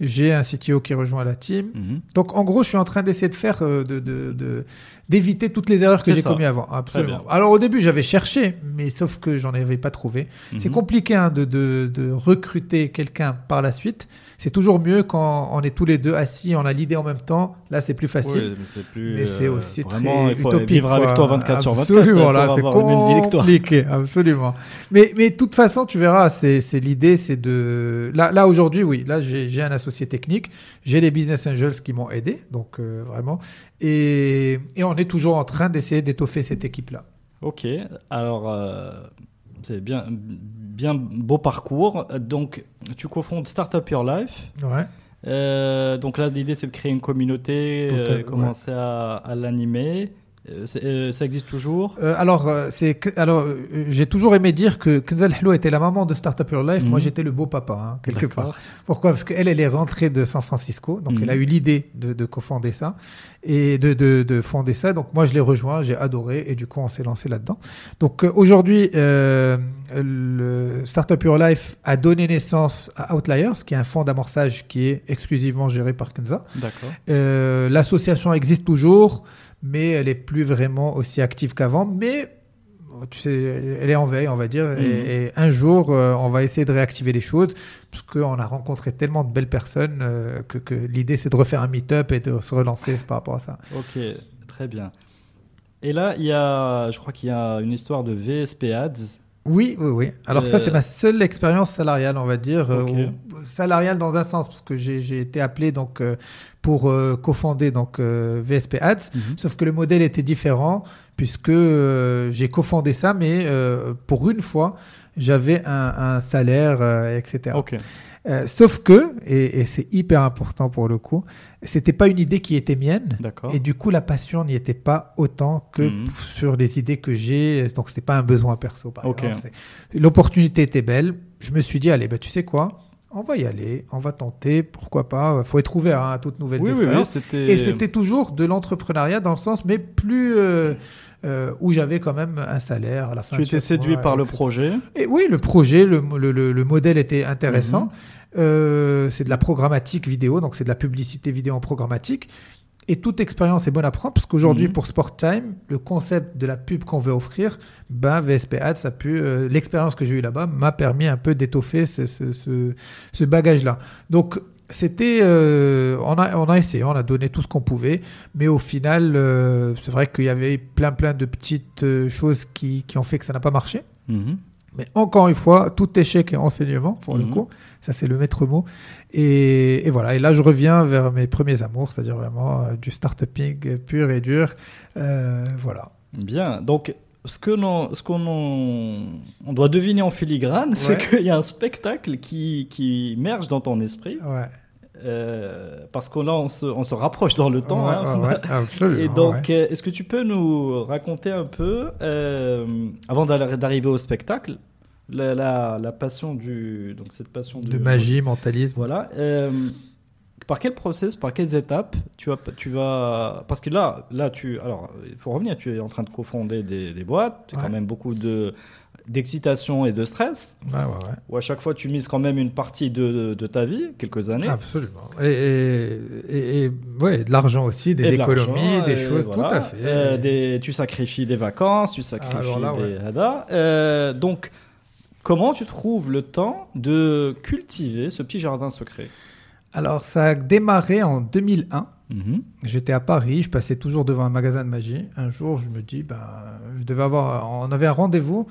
j'ai un CTO qui rejoint la team. Mhm. Donc en gros, je suis en train d'essayer de faire euh, de, d'éviter toutes les erreurs que j'ai commises avant. Absolument. Alors au début, j'avais cherché, mais sauf que j'en avais pas trouvé. C'est mhm. compliqué hein, de recruter quelqu'un par la suite. C'est toujours mieux quand on est tous les deux assis, on a l'idée en même temps. Là, c'est plus facile. mais c'est aussi euh, vraiment, il faut utopique, vivre avec toi 24 sur 24. Absolument, hein, là, c'est compliqué, absolument. Mais mais de toute façon, tu verras, c'est l'idée, c'est de. Là, là aujourd'hui, oui, là j'ai un associé technique, j'ai les business angels qui m'ont aidé, donc euh, vraiment, et, et on est toujours en train d'essayer d'étoffer cette équipe là. Ok, alors. Euh, c'est bien, bien beau parcours. Donc, tu cofondes Startup Your Life. Ouais. Euh, donc là, l'idée, c'est de créer une communauté, euh, commencer à, à l'animer. Euh, euh, ça existe toujours euh, Alors, c'est alors j'ai toujours aimé dire que Kenza Hello était la maman de Startup Your Life. Mhm. Moi, j'étais le beau papa, hein, quelque part. Pourquoi Parce qu'elle, elle est rentrée de San Francisco. Donc, elle a mhm. eu l'idée de, de cofonder ça et de, de, fonder ça. Donc, moi, je l'ai rejoint, j'ai adoré et du coup, on s'est lancé là-dedans. Donc, aujourd'hui, Startup Your Life a donné naissance à Outliers, qui est un fonds d'amorçage qui est exclusivement géré par Kenza. D'accord. L'association existe toujours mais elle est plus vraiment aussi active qu'avant. Mais tu sais, elle est en veille, on va dire. Et, mhm. un jour, euh, on va essayer de réactiver les choses, parce qu'on a rencontré tellement de belles personnes euh, que, l'idée, c'est de refaire un meet-up et de se relancer par rapport à ça. Ok, très bien. Et là, il y a, je crois qu'il y a une histoire de VSP Ads oui, oui, oui. Alors ça, c'est euh, ma seule expérience salariale, on va dire, euh, salariale dans un sens, parce que j'ai été appelé donc euh, pour cofonder donc VSP Ads, mhm. sauf que le modèle était différent puisque j'ai cofondé ça, mais pour une fois, j'avais un, salaire, etc. Okay. Euh, sauf que, et, c'est hyper important pour le coup, c'était pas une idée qui était mienne. Et du coup, la passion n'y était pas autant que mhm. sur les idées que j'ai. Donc, c'était pas un besoin perso, L'opportunité était belle. Je me suis dit, allez, bah, tu sais quoi on va y aller, on va tenter, pourquoi pas. Il faut être ouvert hein, à toute nouvelle expériences. et c'était toujours de l'entrepreneuriat dans le sens, mais plus. Euh, euh, où j'avais quand même un salaire à la fin. Tu étais séduit par le projet et Oui, le projet, le, modèle était intéressant. Mhm. Euh, c'est de la programmatique vidéo, donc c'est de la publicité vidéo en programmatique. Et toute expérience est bonne à prendre parce qu'aujourd'hui, mhm. pour Sport Time, le concept de la pub qu'on veut offrir, ben VSP Ads, ça pu, euh, l'expérience que j'ai eue là-bas m'a permis un peu d'étoffer ce, ce, ce bagage-là. Donc, c'était, euh, on, a, on a essayé, on a donné tout ce qu'on pouvait, mais au final, euh, c'est vrai qu'il y avait plein plein de petites euh, choses qui, ont fait que ça n'a pas marché. Mhm. Mais encore une fois, tout échec et enseignement pour le mhm. coup. Ça, c'est le maître mot. Et, voilà. Et là, je reviens vers mes premiers amours, c'est-à-dire vraiment du start-uping pur et dur. voilà. Bien. Donc, ce que qu'on on, doit deviner en filigrane, c'est qu'il y a un spectacle qui, qui merge dans ton esprit. Euh, parce qu'on on se, on se, rapproche dans le temps. Hein. et donc, euh, est-ce que tu peux nous raconter un peu, euh, avant d'arriver au spectacle, la, passion du, donc cette passion de, magie, mentalisme. Voilà par quel process, par quelles étapes tu vas, tu vas parce que là, là tu, alors il faut revenir, tu es en train de cofonder des, boîtes, tu as quand même beaucoup de d'excitation et de stress. Ouais, à chaque fois tu mises quand même une partie de, ta vie, quelques années. Absolument. Et, ouais, de l'argent aussi, des économies, des choses, tout à fait. Euh, tu sacrifies des vacances, tu ah, sacrifies des euh, donc, comment tu trouves le temps de cultiver ce petit jardin secret alors, ça a démarré en 2001. Mhm. J'étais à Paris, je passais toujours devant un magasin de magie. Un jour, je me dis, ben, je devais avoir, on avait un rendez-vous.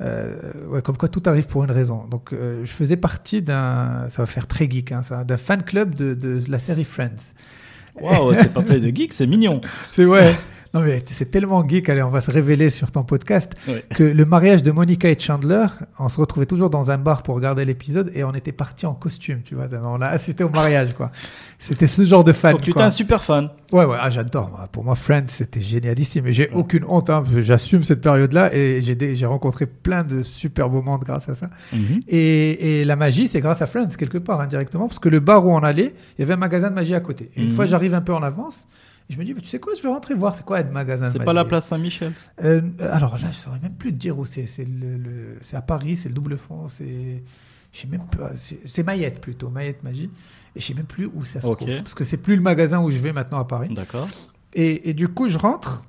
Euh, comme quoi tout arrive pour une raison. Donc, euh, je faisais partie d'un, ça va faire très geek, hein, d'un fan club de, la série Friends. Waouh, c'est très de geek, c'est mignon. C'est ouais. Non, mais c'est tellement geek, allez, on va se révéler sur ton podcast, que le mariage de Monica et Chandler, on se retrouvait toujours dans un bar pour regarder l'épisode et on était partis en costume, tu vois. On a assisté au mariage, quoi. C'était ce genre de fan. tu étais un super fan. Ouais, ouais, ah, j'adore. Pour moi, Friends, c'était génialissime. mais j'ai aucune honte, hein, j'assume cette période-là et j'ai rencontré plein de super moments grâce à ça. Mhm. et, la magie, c'est grâce à Friends, quelque part, indirectement, parce que le bar où on allait, il y avait un magasin de magie à côté. Et une fois, mhm. j'arrive un peu en avance je me dis, mais tu sais quoi, je vais rentrer voir, c'est quoi être magasin C'est pas la place Saint-Michel euh, Alors là, je saurais même plus dire où c'est. C'est le, à Paris, c'est le double fond, c'est. Je sais même plus. C'est Mayette plutôt, Mayette Magie. Et je sais même plus où ça se trouve. Parce que c'est plus le magasin où je vais maintenant à Paris. D'accord. et, du coup, je rentre.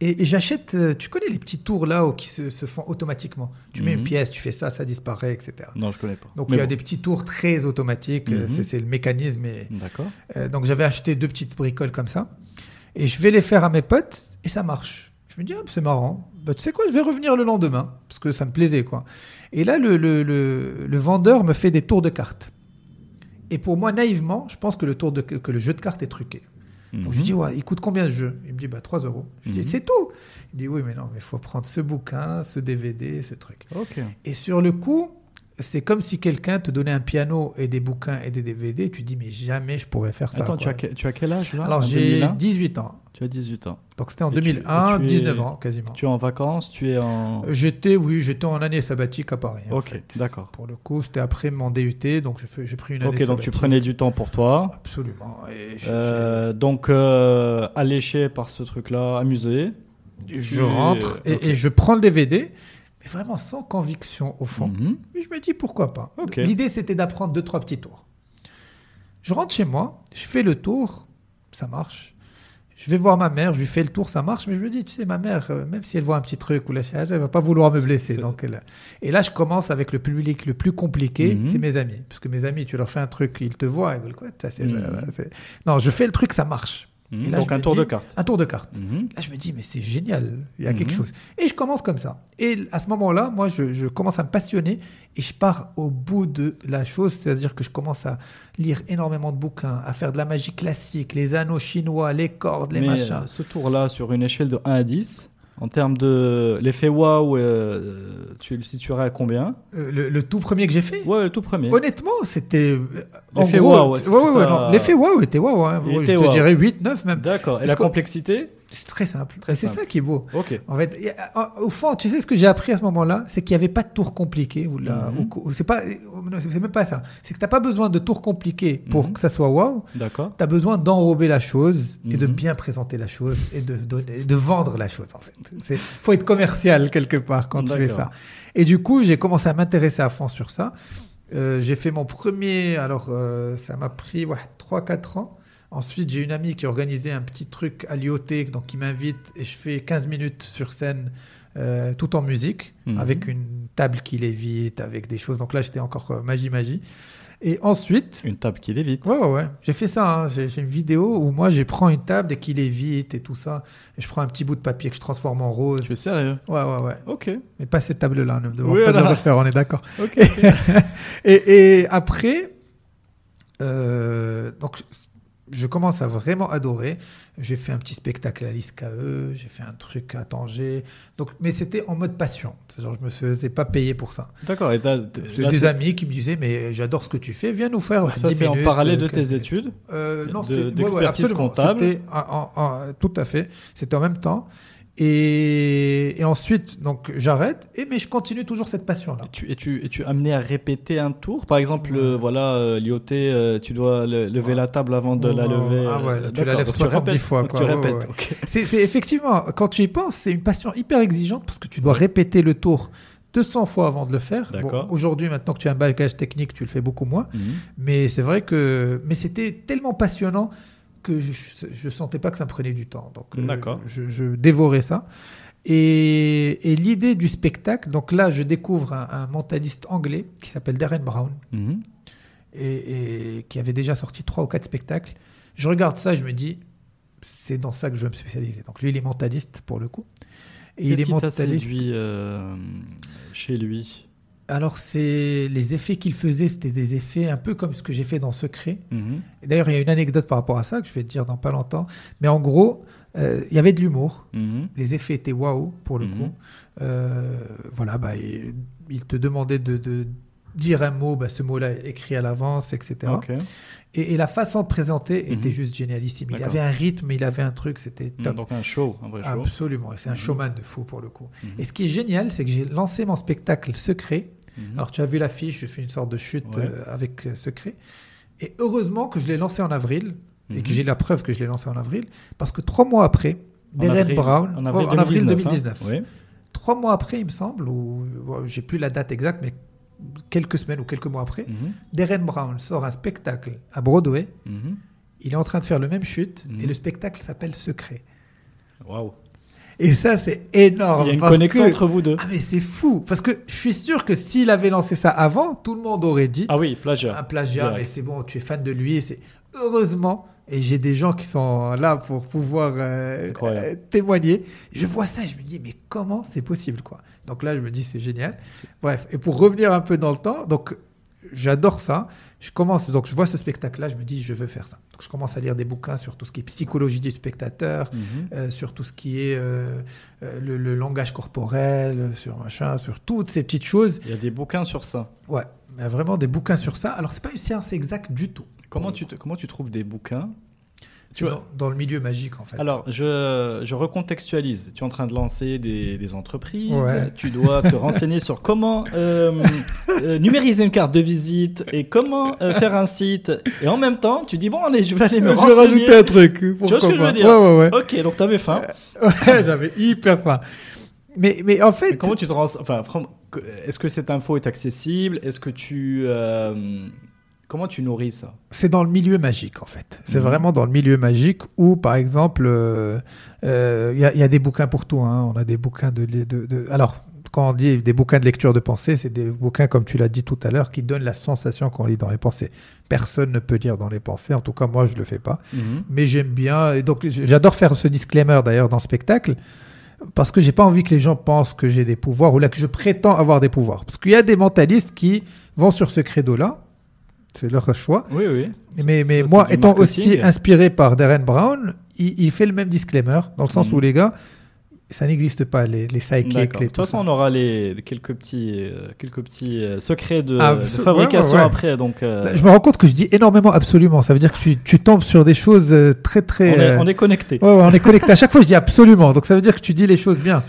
Et, j'achète, euh, tu connais les petits tours là où qui se, font automatiquement. Tu mets une mhm. pièce, tu fais ça, ça disparaît, etc. Non, je connais pas. Donc il y a des petits tours très automatiques, euh, mhm. c'est le mécanisme. D'accord. Euh, donc j'avais acheté deux petites bricoles comme ça, et je vais les faire à mes potes, et ça marche. Je me dis, ah, c'est marrant. Bah, tu sais quoi, je vais revenir le lendemain, parce que ça me plaisait. quoi. Et là, le, vendeur me fait des tours de cartes. Et pour moi, naïvement, je pense que le, tour de, que le jeu de cartes est truqué je lui mhm. dis, il coûte combien ce jeu Il me dit, bah 3 euros. Je lui dis, mhm. c'est tout. Il dit, oui, mais non, mais il faut prendre ce bouquin, ce DVD, ce truc. Et sur le coup, c'est comme si quelqu'un te donnait un piano et des bouquins et des DVD. tu dis, mais jamais je pourrais faire ça. Attends, tu as, tu as, quel âge là Alors j'ai 18 ans. Tu as 18 ans. Donc c'était en 2001, 19 ans quasiment. Tu es en vacances, tu es en... Euh, j'étais, oui, j'étais en année sabbatique à Paris. Ok, d'accord. Pour le coup, c'était après mon DUT, donc j'ai pris une année Ok, donc tu prenais du temps pour toi. Absolument. Euh, donc euh, alléché par ce truc-là, amusé. je rentre et, je prends le DVD, mais vraiment sans conviction au fond. Mhm. je me dis pourquoi pas. L'idée c'était d'apprendre deux, trois petits tours. Je rentre chez moi, je fais le tour, ça marche je vais voir ma mère, je lui fais le tour, ça marche, mais je me dis, tu sais, ma mère, euh, même si elle voit un petit truc ou la chaise, elle va pas vouloir me blesser. Donc elle... Et là, je commence avec le public le plus compliqué, mhm. c'est mes amis. Parce que mes amis, tu leur fais un truc, ils te voient, ils veulent mhm. Non, je fais le truc, ça marche. Mhm. donc un tour de carte. Un mhm. tour de carte. Là, je me dis, mais c'est génial, il y a quelque mhm. chose. Et je commence comme ça. Et à ce moment-là, moi, je, commence à me passionner et je pars au bout de la chose, c'est-à-dire que je commence à lire énormément de bouquins, à faire de la magie classique, les anneaux chinois, les cordes, les machins. Euh, ce tour-là, sur une échelle de 1 à 10, en termes de l'effet waouh, euh, tu le situerais à combien euh, le, tout premier que j'ai fait Ouais, le tout premier. Honnêtement, c'était. Euh, l'effet waouh. L'effet waouh était waouh. Hein. Je te dirais 8, 9 même. D'accord. Et la complexité c'est très simple. c'est ça qui est beau. En fait, euh, au fond, tu sais ce que j'ai appris à ce moment-là, c'est qu'il n'y avait pas de tour compliqué. Mhm. c'est pas, euh, même pas ça. C'est que tu n'as pas besoin de tour compliqué pour mhm. que ça soit wow. D'accord. as besoin d'enrober la chose et de mhm. bien présenter la chose et de, vendre la chose. En fait, c'est, faut être commercial quelque part quand tu fais ça. Et du coup, j'ai commencé à m'intéresser à fond sur ça. Euh, j'ai fait mon premier. Alors, ça m'a pris voilà 3-4 ans. Ensuite, j'ai une amie qui a organisé un petit truc à l'IOT, donc qui m'invite et je fais 15 minutes sur scène euh, tout en musique, mhm. avec une table qui lévite, avec des choses. Donc là, j'étais encore euh, magie, magie. Et ensuite. Une table qui lévite. Ouais, ouais, ouais. J'ai fait ça. Hein. J'ai une vidéo où moi, je prends une table et qui lévite et tout ça. Et je prends un petit bout de papier que je transforme en rose. Tu es sérieux Ouais, ouais, ouais. Ok. Mais pas cette table-là. ne devons pas le faire on est d'accord. Ok. et, après. Euh, donc, je commence à vraiment adorer. J'ai fait un petit spectacle à l'ISKE, j'ai fait un truc à Tanger. Donc, mais c'était en mode passion. Genre, je me faisais pas payer pour ça. D'accord. Et des amis qui me disaient, mais j'adore ce que tu fais, viens nous faire. un ça, c'est en parallèle de euh, tes études. Euh, non, de- comptable. tout à fait. C'était en même temps. Et, ensuite, donc j'arrête, et mais je continue toujours cette passion-là. Et tu, es tu, es amené à répéter un tour Par exemple, euh, voilà, euh, Lyoté, euh, tu dois lever la table avant de la lever. Ah ouais, tu la lèves 70 fois. Tu répètes. C'est effectivement, quand tu y penses, c'est une passion hyper exigeante parce que tu dois répéter le tour 200 fois avant de le faire. Bon, Aujourd'hui, maintenant que tu as un bagage technique, tu le fais beaucoup moins. Mhm. Mais c'est vrai que mais c'était tellement passionnant que je sentais pas que ça me prenait du temps. Donc, euh, je, dévorais ça. Et, l'idée du spectacle, donc là, je découvre un, mentaliste anglais qui s'appelle Darren Brown, mhm. et, qui avait déjà sorti trois ou quatre spectacles. Je regarde ça, je me dis, c'est dans ça que je veux me spécialiser. Donc lui, il est mentaliste pour le coup. Et il est qui mentaliste. T'a euh, chez lui alors, c'est les effets qu'il faisait, c'était des effets un peu comme ce que j'ai fait dans Secret. Mhm. D'ailleurs, il y a une anecdote par rapport à ça que je vais te dire dans pas longtemps. Mais en gros, euh, il y avait de l'humour. Mhm. Les effets étaient waouh pour le mhm. coup. Euh, voilà, bah, il, te demandait de, dire un mot, bah, ce mot-là écrit à l'avance, etc. Et, la façon de présenter était juste génialissime. Il y avait un rythme, il avait un truc, c'était top. donc un show, un vrai show. Absolument, c'est un showman de fou pour le coup. Et ce qui est génial, c'est que j'ai lancé mon spectacle secret Mhm. Alors tu as vu l'affiche, je fais une sorte de chute euh, avec secret. Euh, et heureusement que je l'ai lancé en avril, et que mhm. j'ai la preuve que je l'ai lancé en avril, parce que trois mois après, Derren Brown, en avril, 2019, hein. trois mois après, il me semble, ou euh, j'ai plus la date exacte, mais quelques semaines ou quelques mois après, mhm. darren Derren Brown sort un spectacle à Broadway. Il est en train de faire le même chute, et le spectacle s'appelle Secret. Waouh et ça, c'est énorme. Il y a une connexion entre vous deux. Ah, mais c'est fou. Parce que je suis sûr que s'il avait lancé ça avant, tout le monde aurait dit. Ah oui, plagiat. Un ah, plagiat, mais c'est bon, tu es fan de lui. Et Heureusement, et j'ai des gens qui sont là pour pouvoir euh, euh, témoigner. Je vois ça et je me dis, mais comment c'est possible, quoi Donc là, je me dis, c'est génial. Bref, et pour revenir un peu dans le temps, donc j'adore ça. Je commence, donc je vois ce spectacle-là, je me dis, je veux faire ça. Donc je commence à lire des bouquins sur tout ce qui est psychologie du spectateur, mhm. euh, sur tout ce qui est euh, euh, le, langage corporel, sur machin, sur toutes ces petites choses. Il y a des bouquins sur ça. Ouais, vraiment des bouquins sur ça. Alors c'est pas une science exacte du tout. Comment, tu, comment tu trouves des bouquins tu vois, dans, le milieu magique, en fait. Alors, je, je recontextualise. Tu es en train de lancer des, entreprises. Tu dois te renseigner sur comment euh, euh, numériser une carte de visite et comment euh, faire un site. Et en même temps, tu dis, bon, allez, je vais aller me renseigner. Je vais rajouter un truc. Tu vois ce que je veux dire ouais, ouais, Ok, donc tu avais faim. ouais, j'avais hyper faim. Mais, mais en fait. comment tu te renseignes Enfin, est-ce que cette info est accessible Est-ce que tu. Comment tu nourris ça C'est dans le milieu magique en fait. C'est mhm. vraiment dans le milieu magique où, par exemple, il euh, euh, y, a des bouquins pour tout. Hein. On a des bouquins de, Alors, quand on dit des bouquins de lecture de pensée, c'est des bouquins, comme tu l'as dit tout à l'heure, qui donnent la sensation qu'on lit dans les pensées. Personne ne peut lire dans les pensées. En tout cas, moi, je ne le fais pas. Mhm. Mais j'aime bien. Et donc, j'adore faire ce disclaimer d'ailleurs dans le spectacle parce que j'ai pas envie que les gens pensent que j'ai des pouvoirs ou là que je prétends avoir des pouvoirs. Parce qu'il y a des mentalistes qui vont sur ce credo-là c'est leur choix. Oui, oui. Mais, mais moi, étant aussi inspiré par Darren Brown, il, fait le même disclaimer, dans le sens mhm. où les gars, ça n'existe pas, les, les sidekicks. De toute façon, on aura les, quelques petits, euh, quelques petits euh, secrets de, ah, fabrication après. Donc, euh, bah, Je me rends compte que je dis énormément absolument. Ça veut dire que tu, tu tombes sur des choses très, très. On est, connecté. Ouais, on est connecté. à chaque fois, je dis absolument. Donc ça veut dire que tu dis les choses bien.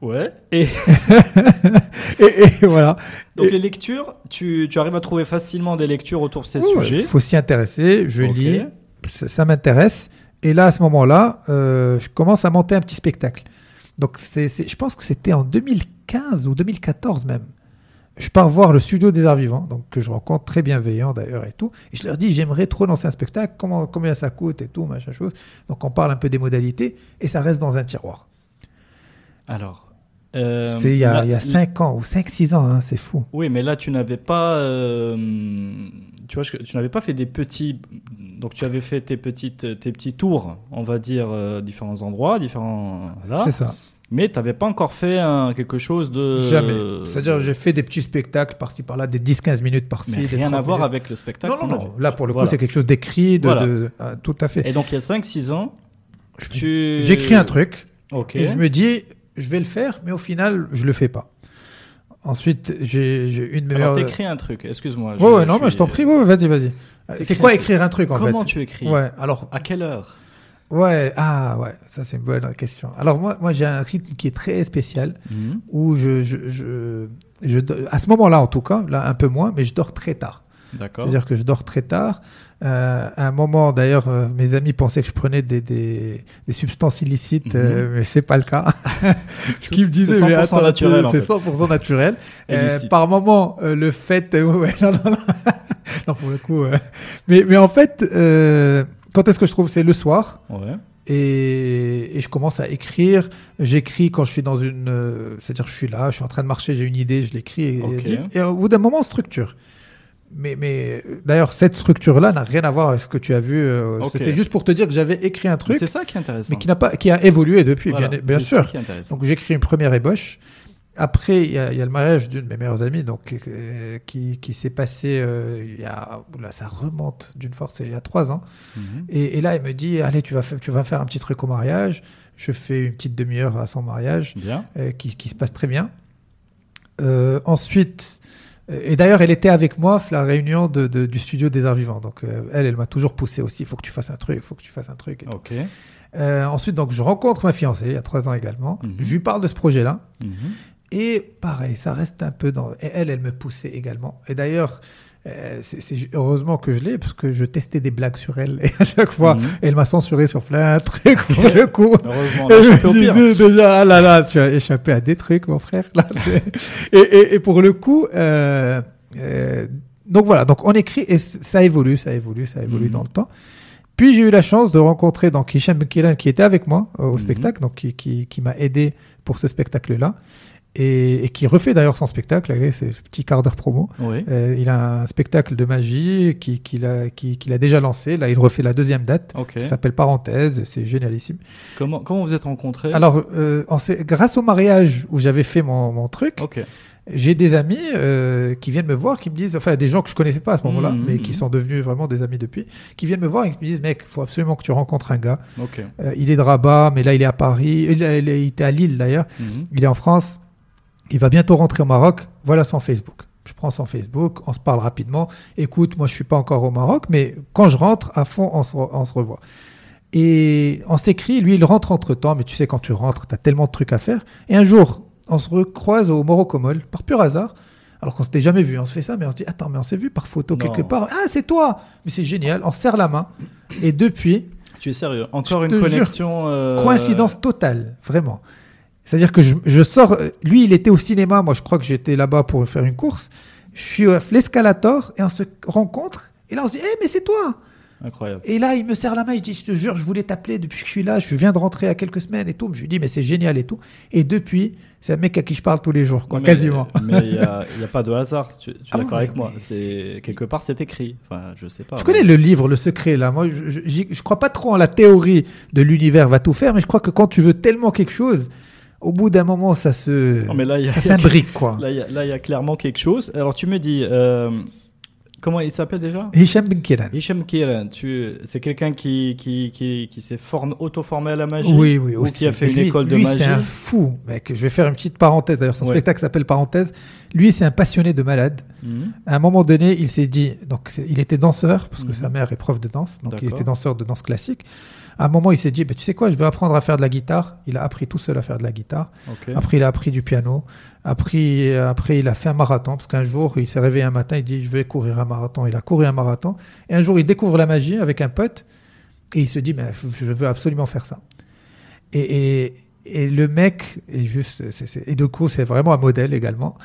Ouais. et, et voilà. Donc les lectures, tu, tu, arrives à trouver facilement des lectures autour de ces sujets. Il faut s'y intéresser. Je lis, ça, m'intéresse. Et là, à ce moment-là, euh, je commence à monter un petit spectacle. Donc, c'est, c'est, je pense que c'était en 2015 ou 2014 même. Je pars voir le studio des arts vivants, donc que je rencontre très bienveillant d'ailleurs et tout. Et je leur dis, j'aimerais trop lancer un spectacle, comment, combien ça coûte et tout, machin chose. Donc, on parle un peu des modalités et ça reste dans un tiroir. Alors euh, c'est il y a 5 ans ou 5-6 ans, hein, c'est fou. Oui, mais là, tu n'avais pas, euh, tu vois, tu n'avais pas fait des petits. Donc, tu avais fait tes, petites, tes petits tours, on va dire, euh, différents endroits, différents. C'est ça. Mais tu n'avais pas encore fait quelque chose de. Jamais. C'est-à-dire, j'ai fait des petits spectacles par-ci par-là, des 10-15 minutes par-ci. Rien à voir avec le spectacle. Non, non, non. Là, pour le coup, c'est quelque chose d'écrit, de, ah, tout à fait. Et donc, il y a 5-6 ans, j'écris un truc. OK. Et je me dis, je vais le faire, mais au final, je le fais pas. Ensuite, j'ai une meilleure. Alors, t'écris un truc, excuse-moi. non, mais je t'en prie, vas-y, vas-y. C'est quoi écrire un truc en fait Comment tu écris Ouais, alors. À quelle heure Ouais, ah ouais, ça c'est une bonne question. Alors moi, moi j'ai un rythme qui est très spécial mhm. où je, je, je, je, à ce moment-là en tout cas, là un peu moins, mais je dors très tard. D'accord. C'est-à-dire que je dors très tard. Euh, à un moment, d'ailleurs, euh, mes amis pensaient que je prenais des, substances illicites, mais ce n'est mais c'est pas le cas. Ce qu'ils me disaient, c'est 100% naturel. Euh, par moment, le fait, non, non, non. non, pour le coup. Mais, mais en fait, quand est-ce que je trouve C'est le soir. Ouais. Et, et, je commence à écrire. J'écris quand je suis dans une, c'est-à-dire je suis là, je suis en train de marcher, j'ai une idée, je l'écris. et, et, au bout d'un moment, on structure mais, mais d'ailleurs, cette structure-là n'a rien à voir avec ce que tu as vu. Euh, c'était juste pour te dire que j'avais écrit un truc. C'est ça qui est intéressant. Mais qui, n'a pas, qui a évolué depuis, bien, sûr. Donc j'écris une première ébauche. Après, il y, a le mariage d'une de mes meilleures amies donc, euh, qui, qui s'est passé, euh, il y a, là, ça remonte d'une force, il y a trois ans. Mhm. et, là, elle me dit, allez, tu vas, faire, tu vas faire un petit truc au mariage. Je fais une petite demi-heure à son mariage bien. qui, qui se passe très bien. ensuite, et d'ailleurs, elle était avec moi à la réunion du studio des arts vivants. Donc, euh, elle, elle m'a toujours poussé aussi. Il faut que tu fasses un truc, il faut que tu fasses un truc. Ok. Euh, ensuite, donc, je rencontre ma fiancée, il y a trois ans également. Mhm. Je lui parle de ce projet-là. Mhm. Et pareil, ça reste un peu dans. Et elle, elle me poussait également. Et d'ailleurs, euh, c'est heureusement que je l'ai parce que je testais des blagues sur elle et à chaque fois, mhm. elle m'a censuré sur plein de trucs. pour Le coup, heureusement, je me déjà, ah là là, tu as échappé à des trucs, mon frère. Là, et, et, et, pour le coup, euh, euh donc voilà, donc on écrit et ça évolue, ça évolue, ça évolue mhm. dans le temps. Puis j'ai eu la chance de rencontrer donc Hicham qui était avec moi euh, au mhm. spectacle, donc qui, qui, qui m'a aidé pour ce spectacle-là. Et, et, qui refait d'ailleurs son spectacle. c'est c'est petit quart d'heure promo. Euh, il a un spectacle de magie qu'il qui a, qui, qui a, déjà lancé. Là, il refait la deuxième date. Ça s'appelle Parenthèse. C'est génialissime. Comment, comment vous êtes rencontrés Alors, euh, grâce au mariage où j'avais fait mon, mon truc. J'ai des amis euh, qui viennent me voir, qui me disent, enfin des gens que je connaissais pas à ce moment-là, mhm, mais mhm, qui mhm. sont devenus vraiment des amis depuis, qui viennent me voir et qui me disent, mec, faut absolument que tu rencontres un gars. Okay. Euh, il est de Rabat, mais là il est à Paris, il, était à Lille d'ailleurs, il est en France il va bientôt rentrer au Maroc, voilà son Facebook. Je prends son Facebook, on se parle rapidement. Écoute, moi je suis pas encore au Maroc, mais quand je rentre, à fond, on se, revoit. Et on s'écrit, lui il rentre entre temps, mais tu sais, quand tu rentres, tu as tellement de trucs à faire. Et un jour, on se recroise au Morocomol, par pur hasard, alors qu'on s'était jamais vu. Hein. On se fait ça, mais on se dit, attends, mais on s'est vu par photo quelque part. Ah, c'est toi Mais c'est génial, on serre la main. Et depuis. Tu es sérieux Encore une connexion. Euh, coïncidence totale, vraiment. C'est-à-dire que je, je, sors, euh, lui il était au cinéma, moi je crois que j'étais là-bas pour faire une course. Je suis à l'escalator et on se rencontre et là on se dit hey, eh, mais c'est toi Incroyable. Et là il me serre la main, je dis je te jure, je voulais t'appeler depuis que je suis là, je viens de rentrer à quelques semaines et tout. Je lui dis mais c'est génial et tout. Et depuis, c'est un mec à qui je parle tous les jours, quoi, quasiment. Mais il n'y a, pas de hasard, tu, es ah d'accord avec moi. C'est Quelque part, c'est écrit. Enfin, je sais pas. Je connais le livre, le secret, là. Moi, je ne crois pas trop en la théorie de l'univers va tout faire, mais je crois que quand tu veux tellement quelque chose, au bout d'un moment, ça se, là, s'imbrique, quoi. Là, il y, a clairement quelque chose. Alors, tu me dis, euh, comment il s'appelle déjà Hicham ben Kiran. Hisham Kiran, c'est quelqu'un qui, qui, qui, qui s'est auto-formé à la magie. Oui, oui, ou aussi. qui a fait une école de lui, c'est un fou, mec. Je vais faire une petite parenthèse. D'ailleurs, son spectacle s'appelle Parenthèse. Lui, c'est un passionné de malade. Mhm. À un moment donné, il s'est dit, donc, il était danseur, parce que mhm. sa mère est prof de danse, donc il était danseur de danse classique. À un moment, il s'est dit, bah, tu sais quoi, je veux apprendre à faire de la guitare. Il a appris tout seul à faire de la guitare. Après, il a appris du piano. Après, euh, après, il a fait un marathon, parce qu'un jour, il s'est réveillé un matin, il dit, je vais courir un marathon. Il a couru un marathon. Et un jour, il découvre la magie avec un pote, et il se dit, je veux absolument faire ça. Et, et, le mec est juste, et de coup, c'est vraiment un modèle également.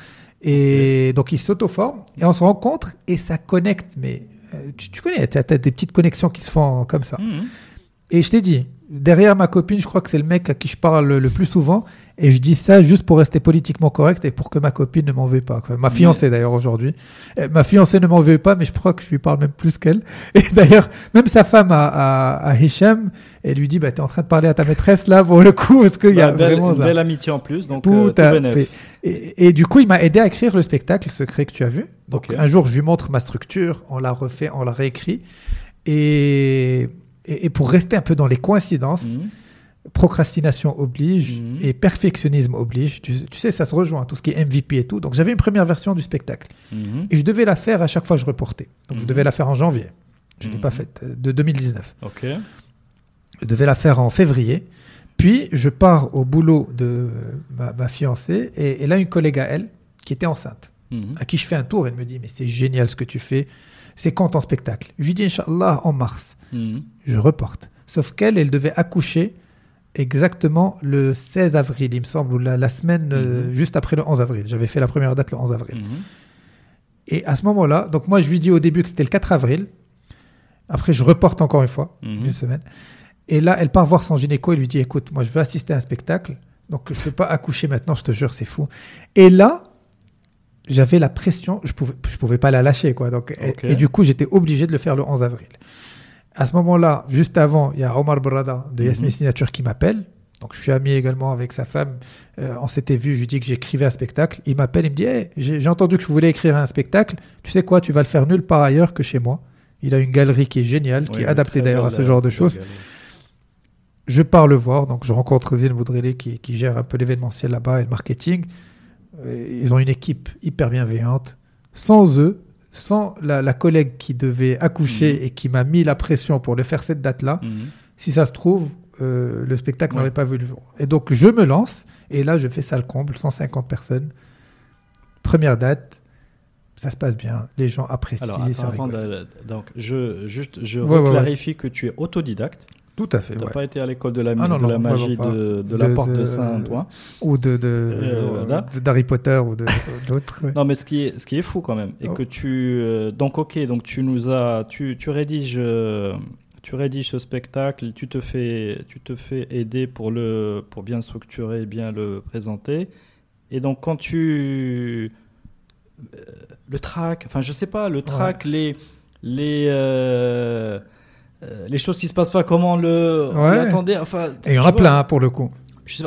Et donc, il s'auto-forme, et on se rencontre, et ça connecte, mais euh, tu, connais, tu as, des petites connexions qui se font comme ça. Mmh. Et je t'ai dit, derrière ma copine, je crois que c'est le mec à qui je parle le plus souvent. Et je dis ça juste pour rester politiquement correct et pour que ma copine ne m'en veuille pas. Ma fiancée d'ailleurs aujourd'hui. Euh, ma fiancée ne m'en veuille pas, mais je crois que je lui parle même plus qu'elle. Et d'ailleurs, même sa femme à, à, à Hichem, elle lui dit, bah, t'es en train de parler à ta maîtresse là pour le coup, parce qu'il y a bah, vraiment une belle amitié en plus, donc tout, euh, fait. Et, du coup, il m'a aidé à écrire le spectacle secret que tu as vu. Donc un jour, je lui montre ma structure, on la refait, on la réécrit. Et et, pour rester un peu dans les coïncidences, mhm. procrastination oblige mhm. et perfectionnisme oblige. Tu, sais, ça se rejoint, tout ce qui est MVP et tout. Donc j'avais une première version du spectacle. Mhm. Et je devais la faire à chaque fois, je reportais. Donc je devais la faire en janvier. Je ne l'ai pas faite, euh, de 2019. Ok. Je devais la faire en février. Puis je pars au boulot de euh, ma, fiancée et, là une collègue à elle qui était enceinte, à qui je fais un tour, elle me dit mais c'est génial ce que tu fais, c'est quand ton spectacle Je lui dis Inch'Allah en mars. Mhm. Je reporte. Sauf qu'elle, elle devait accoucher exactement le 16 avril, il me semble, ou la, semaine euh, mhm. juste après le 11 avril. J'avais fait la première date le 11 avril. Mhm. Et à ce moment-là, donc moi, je lui dis au début que c'était le 4 avril. Après, je reporte encore une fois, une semaine. Et là, elle part voir son gynéco et lui dit Écoute, moi, je veux assister à un spectacle, donc je ne peux pas accoucher maintenant, je te jure, c'est fou. Et là, j'avais la pression, je pouvais, je pouvais pas la lâcher, quoi. Donc, et, du coup, j'étais obligé de le faire le 11 avril. À ce moment-là, juste avant, il y a Omar Brada de Yasmin mhm. Signature qui m'appelle. Donc je suis ami également avec sa femme. Euh, on s'était vu, je lui dis que j'écrivais un spectacle. Il m'appelle, il me dit j'ai, entendu que je voulais écrire un spectacle. Tu sais quoi Tu vas le faire nulle part ailleurs que chez moi. Il a une galerie qui est géniale, qui est adaptée d'ailleurs à ce genre de choses. Je pars le voir, donc je rencontre Zine qui, qui gère un peu l'événementiel là-bas et le marketing. Euh, ils ont une équipe hyper bienveillante. Sans eux, sans la, collègue qui devait accoucher mmh. et qui m'a mis la pression pour le faire cette date-là, mmh. si ça se trouve, euh, le spectacle n'aurait pas vu le jour. Et donc je me lance, et là je fais ça le comble, 150 personnes. Première date, ça se passe bien, les gens apprécient. donc je, juste, je que tu es autodidacte fait. Tu n'as pas été à l'école de la, ah la magie de, la porte de, Saint-Antoine. Ou de, euh, euh, d'Harry Potter ou euh, d'autres. Non, mais ce qui est, ce qui est fou quand même. Et oh. que tu, donc, ok, donc tu nous as. Tu, rédiges. tu rédiges ce spectacle, tu te fais, tu te fais aider pour, le, pour bien structurer, bien le présenter. Et donc quand tu... Le track, enfin je sais pas, le track, les... les euh, les choses qui se passent pas comment le attendait enfin et il y en a plein hein, pour le coup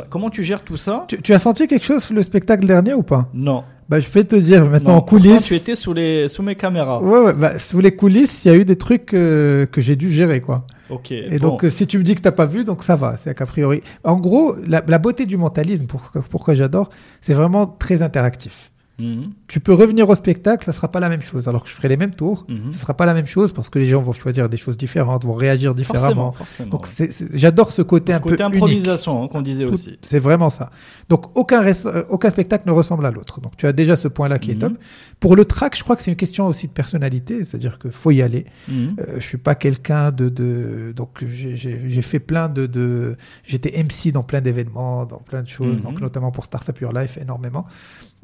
comment tu gères tout ça tu, as senti quelque chose sous le spectacle dernier ou pas non bah, je peux te dire maintenant en coulisses. tu étais sous les sous mes caméras. Ouais, bah, sous les coulisses, il y a eu des trucs euh, que j'ai dû gérer quoi. Ok. Et donc euh, si tu me dis que t'as pas vu, donc ça va, c'est qu'a priori. En gros, la, la, beauté du mentalisme, pour, pourquoi j'adore, c'est vraiment très interactif. Mhm. Tu peux revenir au spectacle, ça sera pas la même chose. Alors que je ferai les mêmes tours, mhm. ça sera pas la même chose parce que les gens vont choisir des choses différentes, vont réagir différemment. Donc j'adore ce côté un peu improvisation hein, qu'on disait aussi. C'est vraiment ça. Donc aucun euh, aucun spectacle ne ressemble à l'autre. Donc tu as déjà ce point là qui est mhm. top. Pour le track, je crois que c'est une question aussi de personnalité, c'est-à-dire que faut y aller. Euh, je suis pas quelqu'un de, de, donc j'ai fait plein de, de... j'étais MC dans plein d'événements, dans plein de choses, donc notamment pour Startup Your Life énormément.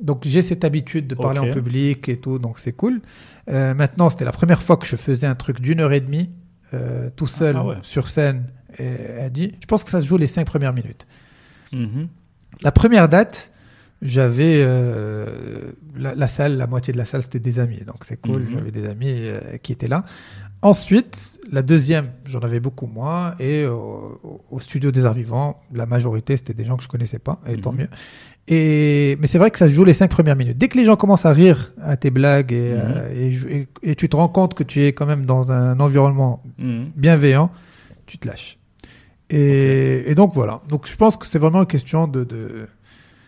Donc j'ai cette habitude de parler en public et tout, donc c'est cool. Euh, maintenant, c'était la première fois que je faisais un truc d'une heure et demie, euh, tout seul, ah sur scène. Et, elle dit, je pense que ça se joue les cinq premières minutes. Mhm. La première date, j'avais euh, la, salle, la moitié de la salle, c'était des amis. Donc c'est cool, mhm. j'avais des amis euh, qui étaient là. Ensuite, la deuxième, j'en avais beaucoup moins. Et euh, au studio des Arts Vivants, la majorité, c'était des gens que je connaissais pas, et tant mhm. mieux. Et, mais c'est vrai que ça se joue les cinq premières minutes. Dès que les gens commencent à rire à tes blagues et, mhm. et, tu te rends compte que tu es quand même dans un environnement bienveillant, tu te lâches. Et, et, donc voilà. Donc je pense que c'est vraiment une question de, de,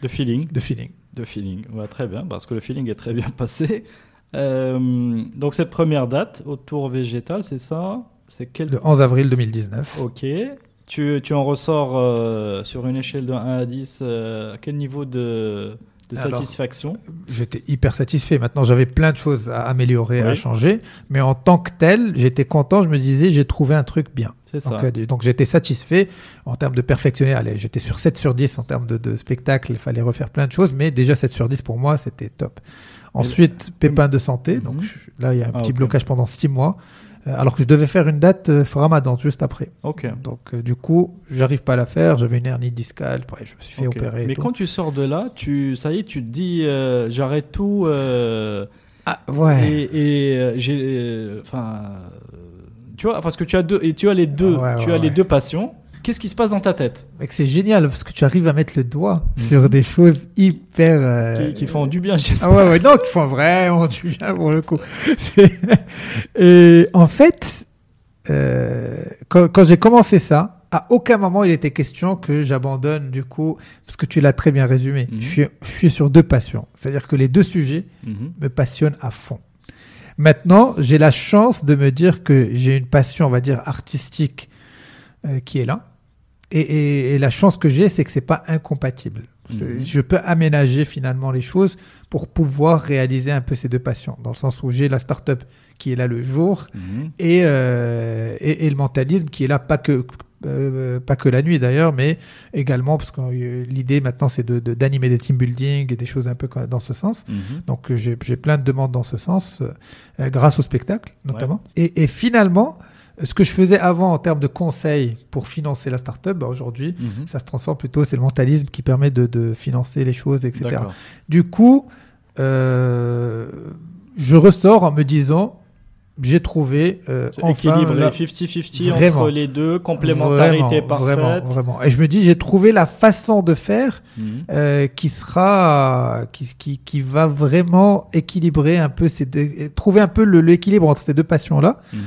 de feeling. De feeling. De feeling. très bien, parce que le feeling est très bien passé. Euh, donc cette première date autour Végétal, c'est ça C'est quel... Le 11 avril 2019. Ok. Tu, en ressors euh, sur une échelle de 1 à 10, euh, à quel niveau de, satisfaction J'étais hyper satisfait. Maintenant, j'avais plein de choses à améliorer, à changer. Mais en tant que tel, j'étais content. Je me disais, j'ai trouvé un truc bien. Euh, donc, j'étais satisfait en termes de perfectionner. Allez, j'étais sur 7 sur 10 en termes de, spectacle. Il fallait refaire plein de choses, mais déjà 7 sur 10 pour moi, c'était top. Ensuite, pépin de santé. Mm-hmm. Donc là, il y a un ah, petit blocage pendant 6 mois. Euh, alors que je devais faire une date euh, Ramadan juste après. OK. Donc euh, du coup, j'arrive pas à la faire. J'avais une hernie discale. Ouais, je me suis fait opérer. Mais quand tu sors de là, tu ça y est, tu te dis j'arrête tout. Ah, ouais. Et, et j'ai enfin tu vois, parce que tu as deux et tu as les deux, ah tu as les deux passions. Qu'est-ce qui se passe dans ta tête C'est génial parce que tu arrives à mettre le doigt sur des choses hyper euh, qui, font du bien. Ah ouais, ouais, non, qui font vraiment du bien pour le coup. Et en fait, euh, quand, j'ai commencé ça, à aucun moment il était question que j'abandonne du coup, parce que tu l'as très bien résumé. Mhm. Je, suis, sur deux passions, c'est-à-dire que les deux sujets mhm. me passionnent à fond. Maintenant, j'ai la chance de me dire que j'ai une passion, on va dire, artistique euh, qui est là. Et, la chance que j'ai, c'est que c'est pas incompatible. Mhm. Je peux aménager finalement les choses pour pouvoir réaliser un peu ces deux passions, dans le sens où j'ai la start-up qui est là le jour mhm. euh, et, et, le mentalisme qui est là pas que euh, pas que la nuit d'ailleurs, mais également parce que euh, l'idée maintenant c'est de, d'animer des team building et des choses un peu dans ce sens. Mhm. Donc euh, j'ai, plein de demandes dans ce sens grâce au spectacle notamment. Et, et, finalement, ce que je faisais avant en termes de conseils pour financer la startup, bah, aujourd'hui mhm. ça se transforme plutôt, c'est le mentalisme qui permet de, de financer les choses, etc. Du coup, je ressors en me disant j'ai trouvé euh, enfin, équilibré, 50-50 entre les deux, complémentarité parfaite. Vraiment, vraiment. Et je me dis, j'ai trouvé la façon de faire mhm. euh, qui sera, qui, qui, qui, va vraiment équilibrer un peu ces deux, trouver un peu l'équilibre entre ces deux passions-là, mhm.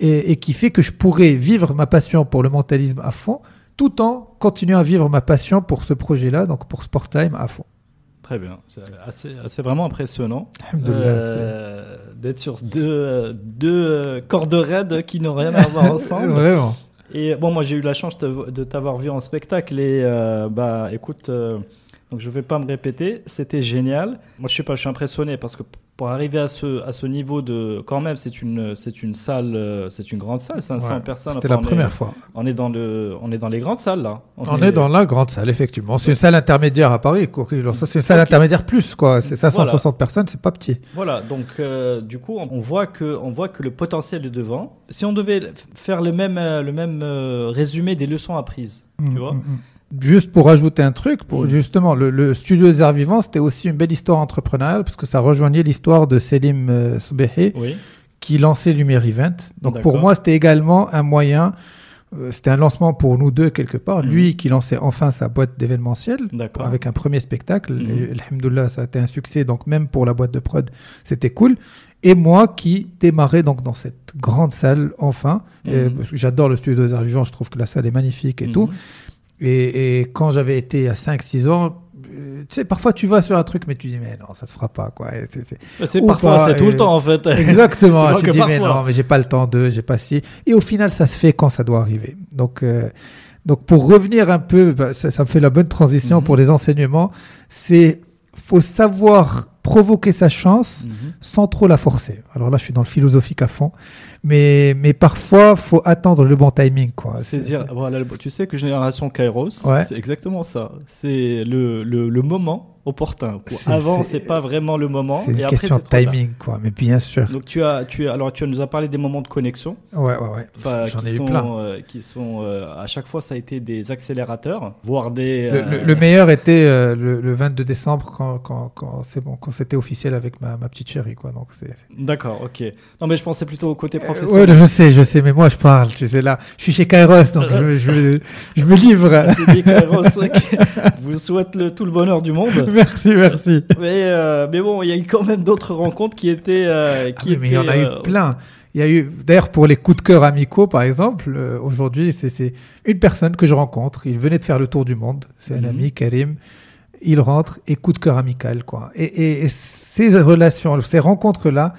et, qui fait que je pourrais vivre ma passion pour le mentalisme à fond, tout en continuant à vivre ma passion pour ce projet-là, donc pour Sport à fond. Très bien. C'est vraiment impressionnant euh, d'être sur deux, deux euh, cordes raides qui n'ont rien à voir ensemble. Et bon, moi j'ai eu la chance de t'avoir vu en spectacle et euh, bah écoute, je donc je vais pas me répéter, c'était génial. Moi je sais pas, je suis impressionné parce que pour arriver à ce, à ce niveau de. Quand même, c'est une, c'est une salle, euh, c'est une grande salle, 500 personnes. C'était la première fois. On est, dans le, on est dans les grandes salles, là. On, est... dans la grande salle, effectivement. C'est une salle intermédiaire à Paris. C'est une salle intermédiaire plus, quoi. C'est 560 personnes, c'est pas petit. Voilà, donc euh, du coup, on voit, que, on voit que le potentiel est devant. Si on devait faire le même, euh, le même résumé des leçons apprises, hum, tu vois. Hum, hum. Juste pour rajouter un truc, pour, mm. justement, le, studio des arts vivants, c'était aussi une belle histoire entrepreneuriale parce que ça rejoignait l'histoire de Selim euh, qui lançait Lumière Event. Donc pour moi, c'était également un moyen, euh, c'était un lancement pour nous deux quelque part. Mm. Lui qui lançait enfin sa boîte d'événementiel avec un premier spectacle. Mmh. ça a été un succès. Donc même pour la boîte de prod, c'était cool et moi qui démarrais donc dans cette grande salle enfin. Mm. parce que J'adore le studio des arts vivants, je trouve que la salle est magnifique et tout. Et, quand j'avais été à 5-6 ans, euh, tu sais, parfois tu vas sur un truc, mais tu dis, mais non, ça se fera pas, quoi. C'est parfois, c'est tout le temps, en fait. Exactement. tu dis, mais non, mais j'ai pas le temps de, j'ai pas si. Et au final, ça se fait quand ça doit arriver. Donc, euh, donc pour revenir un peu, bah, ça, me fait la bonne transition mhm. pour les enseignements, c'est, faut savoir provoquer sa chance mhm. sans trop la forcer. Alors là, je suis dans le philosophique à fond, mais mais parfois faut attendre le bon timing quoi. C'est tu sais que génération Kairos, c'est exactement ça. C'est le, le, le moment opportun. Quoi. Avant, c'est pas vraiment le moment. C'est une question de timing, quoi. Mais bien sûr. Donc tu as, tu alors tu nous as parlé des moments de connexion. Ouais, ouais, ouais. J'en ai eu plein. Euh, qui sont, euh, à chaque fois, ça a été des accélérateurs, voire des. Le, euh, meilleur était le, 22 décembre quand, quand, quand c'est bon, quand c'était officiel avec ma, ma, petite chérie, quoi. Donc c'est. D'accord, ok. Non, mais je pensais plutôt au côté professionnel. ouais, je sais, je sais, mais moi je parle. Tu sais là, je suis chez Kairos, donc je, je, me livre. C'est vous souhaite tout le bonheur du monde. merci, merci. Euh, mais, bon, il y a eu quand même d'autres rencontres qui étaient. Euh, ah qui mais il y en a eu euh, plein. Il y a eu, d'ailleurs, pour les coups de cœur amicaux, par exemple, aujourd'hui, c'est une personne que je rencontre. Il venait de faire le tour du monde. C'est un mhm. ami, Karim. Il rentre et coup de cœur amical, quoi. Et, et, et ces relations, ces rencontres-là,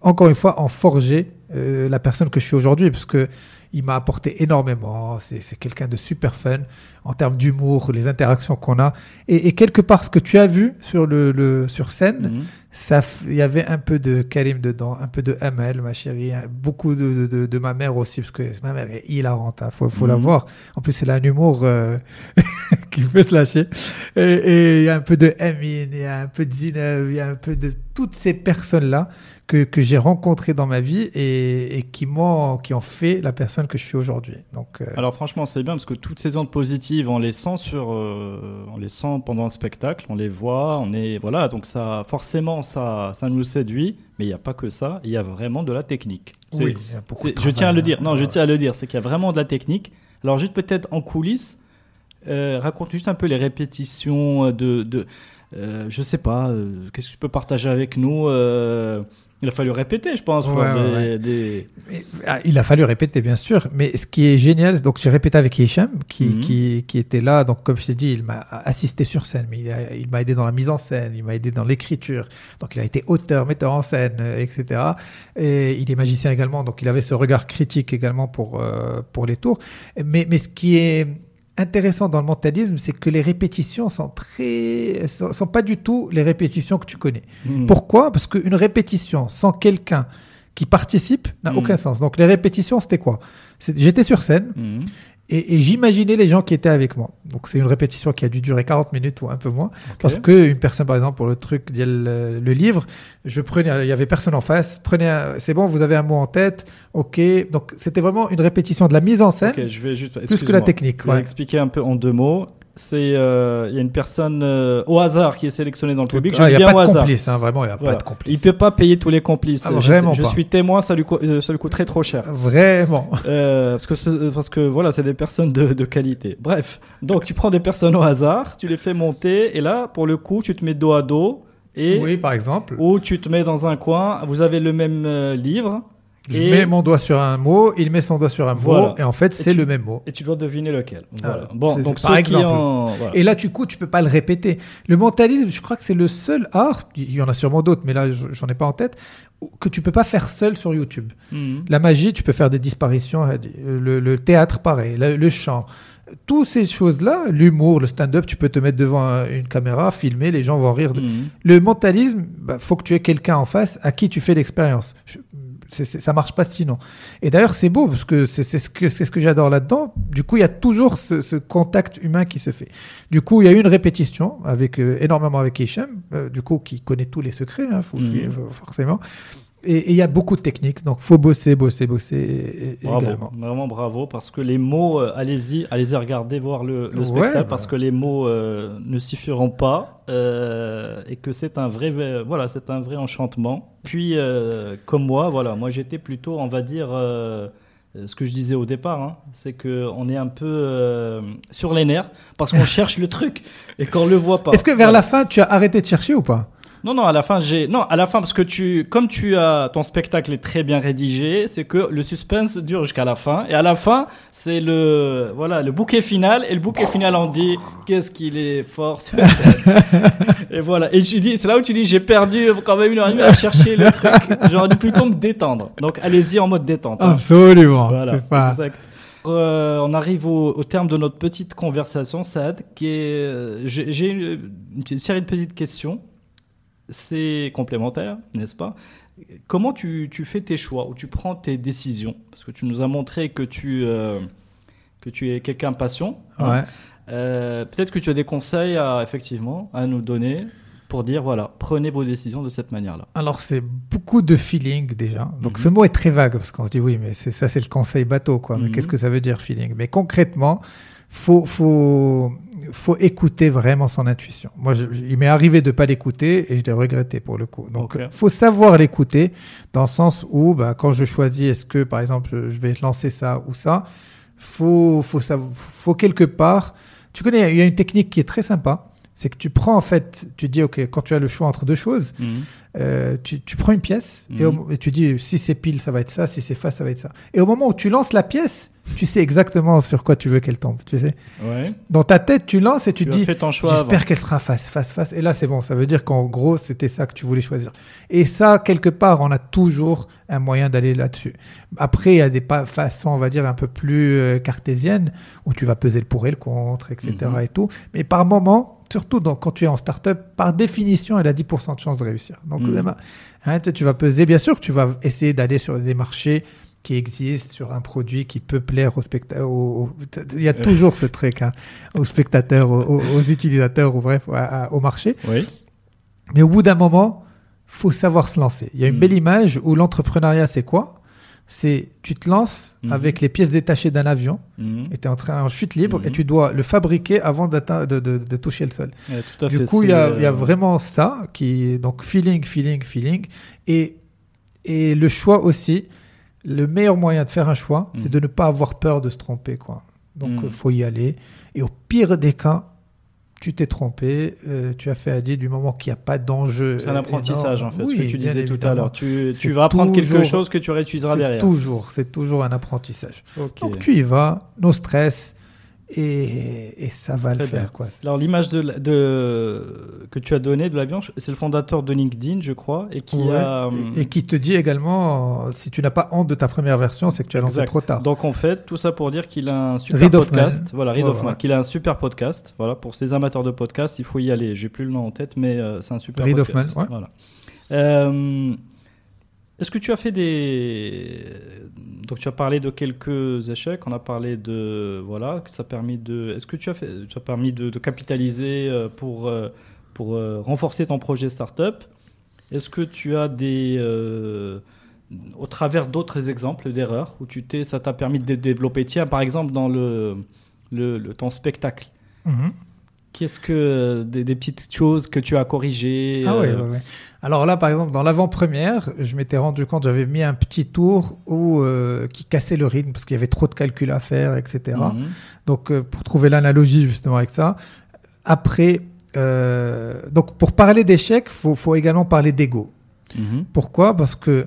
encore une fois, ont forgé la personne que je suis aujourd'hui, parce que il m'a apporté énormément. C'est quelqu'un de super fun en termes d'humour, les interactions qu'on a. Et, quelque part, ce que tu as vu sur, le, sur scène, mhm. il y avait un peu de Karim dedans, un peu de ML, ma chérie, hein. beaucoup de, ma mère aussi, parce que ma mère est hilarante, il hein. faut, faut la mhm. voir. En plus, elle a un humour euh, qui peut se lâcher. Et il y a un peu de Amine, il y a un peu de Zineb, il y a un peu de toutes ces personnes-là que, que j'ai rencontré dans ma vie et, qui qui ont fait la personne que je suis aujourd'hui. Donc euh, alors franchement c'est bien parce que toutes ces ondes positives on les sent sur euh, pendant le spectacle, on les voit, on est voilà donc ça forcément ça ça nous séduit mais il n'y a pas que ça, il y a vraiment de la technique. Oui, il y a je tiens à le dire. Non, je tiens à le dire, c'est qu'il y a vraiment de la technique. Alors juste peut-être en coulisses euh, raconte juste un peu les répétitions de, de euh, je sais pas, qu'est-ce que tu peux partager avec nous il a fallu répéter, je pense. Ah, il a fallu répéter, bien sûr. Mais ce qui est génial, donc j'ai répété avec Hicham, qui, mhm. qui, qui, était là. Donc, comme je t'ai dit, il m'a assisté sur scène, mais il m'a aidé dans la mise en scène, il m'a aidé dans l'écriture. Donc, il a été auteur, metteur en scène, euh, etc. Et il est magicien également, donc il avait ce regard critique également pour, euh, pour les tours. Mais, mais ce qui est intéressant dans le mentalisme, c'est que les répétitions sont très, sont, pas du tout les répétitions que tu connais. Hmm. Pourquoi Parce qu'une répétition sans quelqu'un qui participe n'a hmm. aucun sens. Donc les répétitions, c'était quoi J'étais sur scène hmm. Et, et j'imaginais les gens qui étaient avec moi. Donc c'est une répétition qui a dû durer 40 minutes ou un peu moins. Parce que une personne, par exemple, pour le truc, le, livre, je prenais, il y avait personne en face. Prenez, c'est bon, vous avez un mot en tête. Ok. Donc c'était vraiment une répétition de la mise en scène. Okay, je vais juste, plus que la technique. Ouais. Expliquer un peu en deux mots c'est euh, il y a une personne euh, au hasard qui est sélectionnée dans le public. Je vraiment, il n'y a pas de complice. Il peut pas payer tous les complices. Ah, je, suis témoin, ça lui, euh, ça coûterait trop cher. Vraiment. parce que voilà, c'est des personnes de, de, qualité. Bref, donc tu prends des personnes au hasard, tu les fais monter, et là, pour le coup, tu te mets dos à dos. Et oui, par exemple. Ou tu te mets dans un coin, vous avez le même livre, je mets mon doigt sur un mot, il met son doigt sur un mot, et en fait, c'est le même mot. Et tu dois deviner lequel. Ah, voilà. bon, donc par exemple. Et là, du coup, tu peux pas le répéter. Le mentalisme, je crois que c'est le seul art, il y en a sûrement d'autres, mais là, j'en ai pas en tête, que tu peux pas faire seul sur YouTube. Mhm. La magie, tu peux faire des disparitions, euh, le, théâtre, pareil, le, chant toutes ces choses-là, l'humour, le stand-up, tu peux te mettre devant une caméra, filmer, les gens vont rire. Mhm. Le mentalisme, bah, faut que tu aies quelqu'un en face à qui tu fais l'expérience ça marche pas sinon. Et d'ailleurs, c'est beau parce que c'est ce que j'adore là-dedans. Du coup, il y a toujours ce, contact humain qui se fait. Du coup, il y a eu une répétition avec euh, énormément avec Hichem, euh, du coup qui connaît tous les secrets, hein, faut mhm. suivre, forcément et il y a beaucoup de techniques, donc faut bosser, bosser, bosser. bravo, vraiment bravo, parce que les mots, euh, allez-y, allez-y regarder, voir le, spectacle, bah. parce que les mots euh, ne suffiront pas euh, et que c'est un vrai, voilà, c'est un vrai enchantement. Puis, comme moi, voilà, moi j'étais plutôt, on va dire ce que je disais au départ, hein, c'est qu'on est un peu sur les nerfs parce qu'on cherche le truc et qu'on ne le voit pas. Est-ce que vers la fin, tu as arrêté de chercher ou pas non, non, à la fin, j'ai. Non, à la fin, parce que tu. Comme tu as. Ton spectacle est très bien rédigé, c'est que le suspense dure jusqu'à la fin. Et à la fin, c'est le. Voilà, le bouquet final. Et le bouquet final, on dit qu'est-ce qu'il est fort et voilà. Et tu dis, c'est là où tu dis, j'ai perdu quand même une heure et demie à chercher le truc. J'aurais dû plutôt me détendre. Donc, allez-y en mode détente. Hein. Absolument. Voilà. Euh, on arrive au, terme de notre petite conversation, Sad. Qui est, euh, j'ai, une, série de petites questions c'est complémentaire, n'est-ce pas Comment tu, fais tes choix ou tu prends tes décisions Parce que tu nous as montré que tu, euh, que tu es quelqu'un patient. Hein. Ouais. Euh, peut-être que tu as des conseils à, effectivement, à nous donner pour dire voilà, prenez vos décisions de cette manière-là. Alors, c'est beaucoup de feeling déjà. Donc, ce mhm. mot est très vague parce qu'on se dit oui, mais ça, c'est le conseil bateau. quoi. Mais mhm. qu'est-ce que ça veut dire feeling Mais concrètement, faut, faut, faut écouter vraiment son intuition. Moi, il m'est arrivé de pas l'écouter et je l'ai regretté pour le coup. Donc, il faut savoir l'écouter dans le sens où, bah, quand je choisis, est-ce que, par exemple, je, vais lancer ça ou ça, faut, faut faut quelque part. Tu connais, il y a une technique qui est très sympa. C'est que tu prends en fait, tu dis ok, quand tu as le choix entre deux choses, mhm. euh, tu, prends une pièce et, mhm. et tu dis si c'est pile ça va être ça, si c'est face ça va être ça. Et au moment où tu lances la pièce, tu sais exactement sur quoi tu veux qu'elle tombe. Tu sais. Dans ta tête, tu lances et tu, dis, j'espère qu'elle sera face, face, face. Et là, c'est bon. Ça veut dire qu'en gros, c'était ça que tu voulais choisir. Et ça, quelque part, on a toujours un moyen d'aller là-dessus. Après, il y a des façons, on va dire, un peu plus euh, cartésiennes où tu vas peser le pour et le contre, etc. Mhm. Et tout. Mais par moment, surtout quand tu es en startup, par définition, elle a 10% de chance de réussir. Donc, mhm. hein, tu vas peser, bien sûr, tu vas essayer d'aller sur des marchés qui existe sur un produit qui peut plaire aux spectateurs. Il y a toujours ce truc au hein, aux spectateurs, aux, utilisateurs, ou bref, au marché. Oui. Mais au bout d'un moment, faut savoir se lancer. Il y a une hmm. belle image où l'entrepreneuriat, c'est quoi C'est tu te lances hmm. avec les pièces détachées d'un avion, hmm. et tu es en, train, en chute libre, et tu dois le fabriquer avant de, de, de, toucher le sol. du coup, il y, a, y, a euh, vraiment ça, qui est donc feeling, feeling, feeling, et, et le choix aussi le meilleur moyen de faire un choix, mm. c'est de ne pas avoir peur de se tromper. Quoi. Donc, mm. euh, faut y aller. Et au pire des cas, tu t'es trompé, euh, tu as fait à du moment qu'il n'y a pas d'enjeu. C'est un euh, apprentissage, en fait, ce que tu disais tout à l'heure. Tu, vas apprendre quelque chose que tu réutiliseras derrière. Toujours, c'est toujours un apprentissage. Donc, tu y vas, nos stress, et, ça va le faire. Quoi. Alors l'image de, que tu as donnée de l'avion, c'est le fondateur de LinkedIn, je crois, et qui, a, euh, et, qui te dit également, euh, si tu n'as pas honte de ta première version, c'est que tu as lancé trop tard. Donc en fait, tout ça pour dire qu'il a un super podcast. Voilà, qu'il a un super podcast. Voilà, pour ces amateurs de podcast, il faut y aller. J'ai plus le nom en tête, mais euh, c'est un super read podcast. voilà. Euh, est-ce que tu as fait des. Donc, tu as parlé de quelques échecs, on a parlé de. Voilà, que ça a permis de. Est-ce que tu as, permis de, capitaliser euh, pour, euh, pour euh, renforcer ton projet startup Est-ce que tu as des. au travers d'autres exemples d'erreurs où tu t'es, ça t'a permis de développer, tiens, par exemple, dans le, le, ton spectacle. Mhm. Qu'est-ce que. Des, petites choses que tu as corrigées Ah alors là, par exemple, dans l'avant-première, je m'étais rendu compte, j'avais mis un petit tour où, euh, qui cassait le rythme parce qu'il y avait trop de calculs à faire, etc. Mhm. Donc, euh, pour trouver l'analogie justement avec ça, après, euh, donc pour parler d'échec, faut, faut également parler d'ego. Mhm. Pourquoi Parce que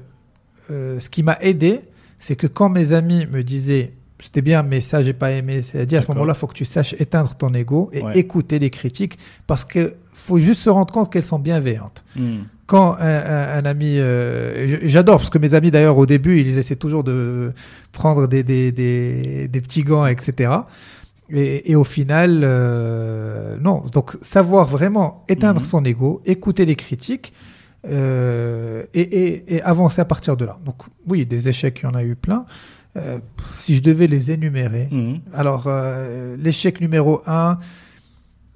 ce qui m'a aidé, c'est que quand mes amis me disaient c'était bien, mais ça, j'ai pas aimé. C'est-à-dire, à ce moment-là, il faut que tu saches éteindre ton ego et écouter les critiques parce que faut juste se rendre compte qu'elles sont bienveillantes. Mhm quand un, ami, euh, j'adore parce que mes amis d'ailleurs au début ils essaient toujours de prendre des, des, des, petits gants, etc. Et, au final, euh, non. Donc savoir vraiment éteindre mhm. son ego, écouter les critiques euh, et, et, avancer à partir de là. Donc oui, des échecs, il y en a eu plein. si je devais les énumérer, mhm. alors l'échec numéro un,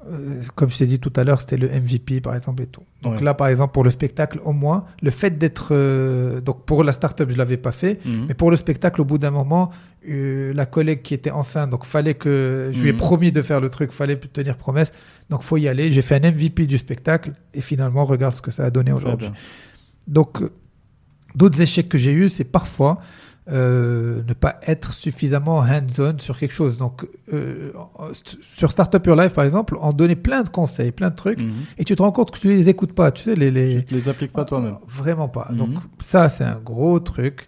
euh, comme je t'ai dit tout à l'heure, c'était le MVP par exemple et tout. Donc là, par exemple, pour le spectacle, au moins, le fait d'être. Euh, donc pour la start-up, je ne l'avais pas fait, mhm. mais pour le spectacle, au bout d'un moment, euh, la collègue qui était enceinte, donc fallait que. Je lui ai mhm. promis de faire le truc, fallait tenir promesse, donc faut y aller. J'ai fait un MVP du spectacle et finalement, regarde ce que ça a donné aujourd'hui. Donc, euh, d'autres échecs que j'ai eus, c'est parfois euh, ne pas être suffisamment hands-on sur quelque chose. Donc, euh, euh, sur Startup Your Life, par exemple, on donnait plein de conseils, plein de trucs, mhm. et tu te rends compte que tu les écoutes pas. Tu sais, les, les... Tu les appliques pas toi-même. Vraiment pas. Mhm. Donc, ça, c'est un gros truc.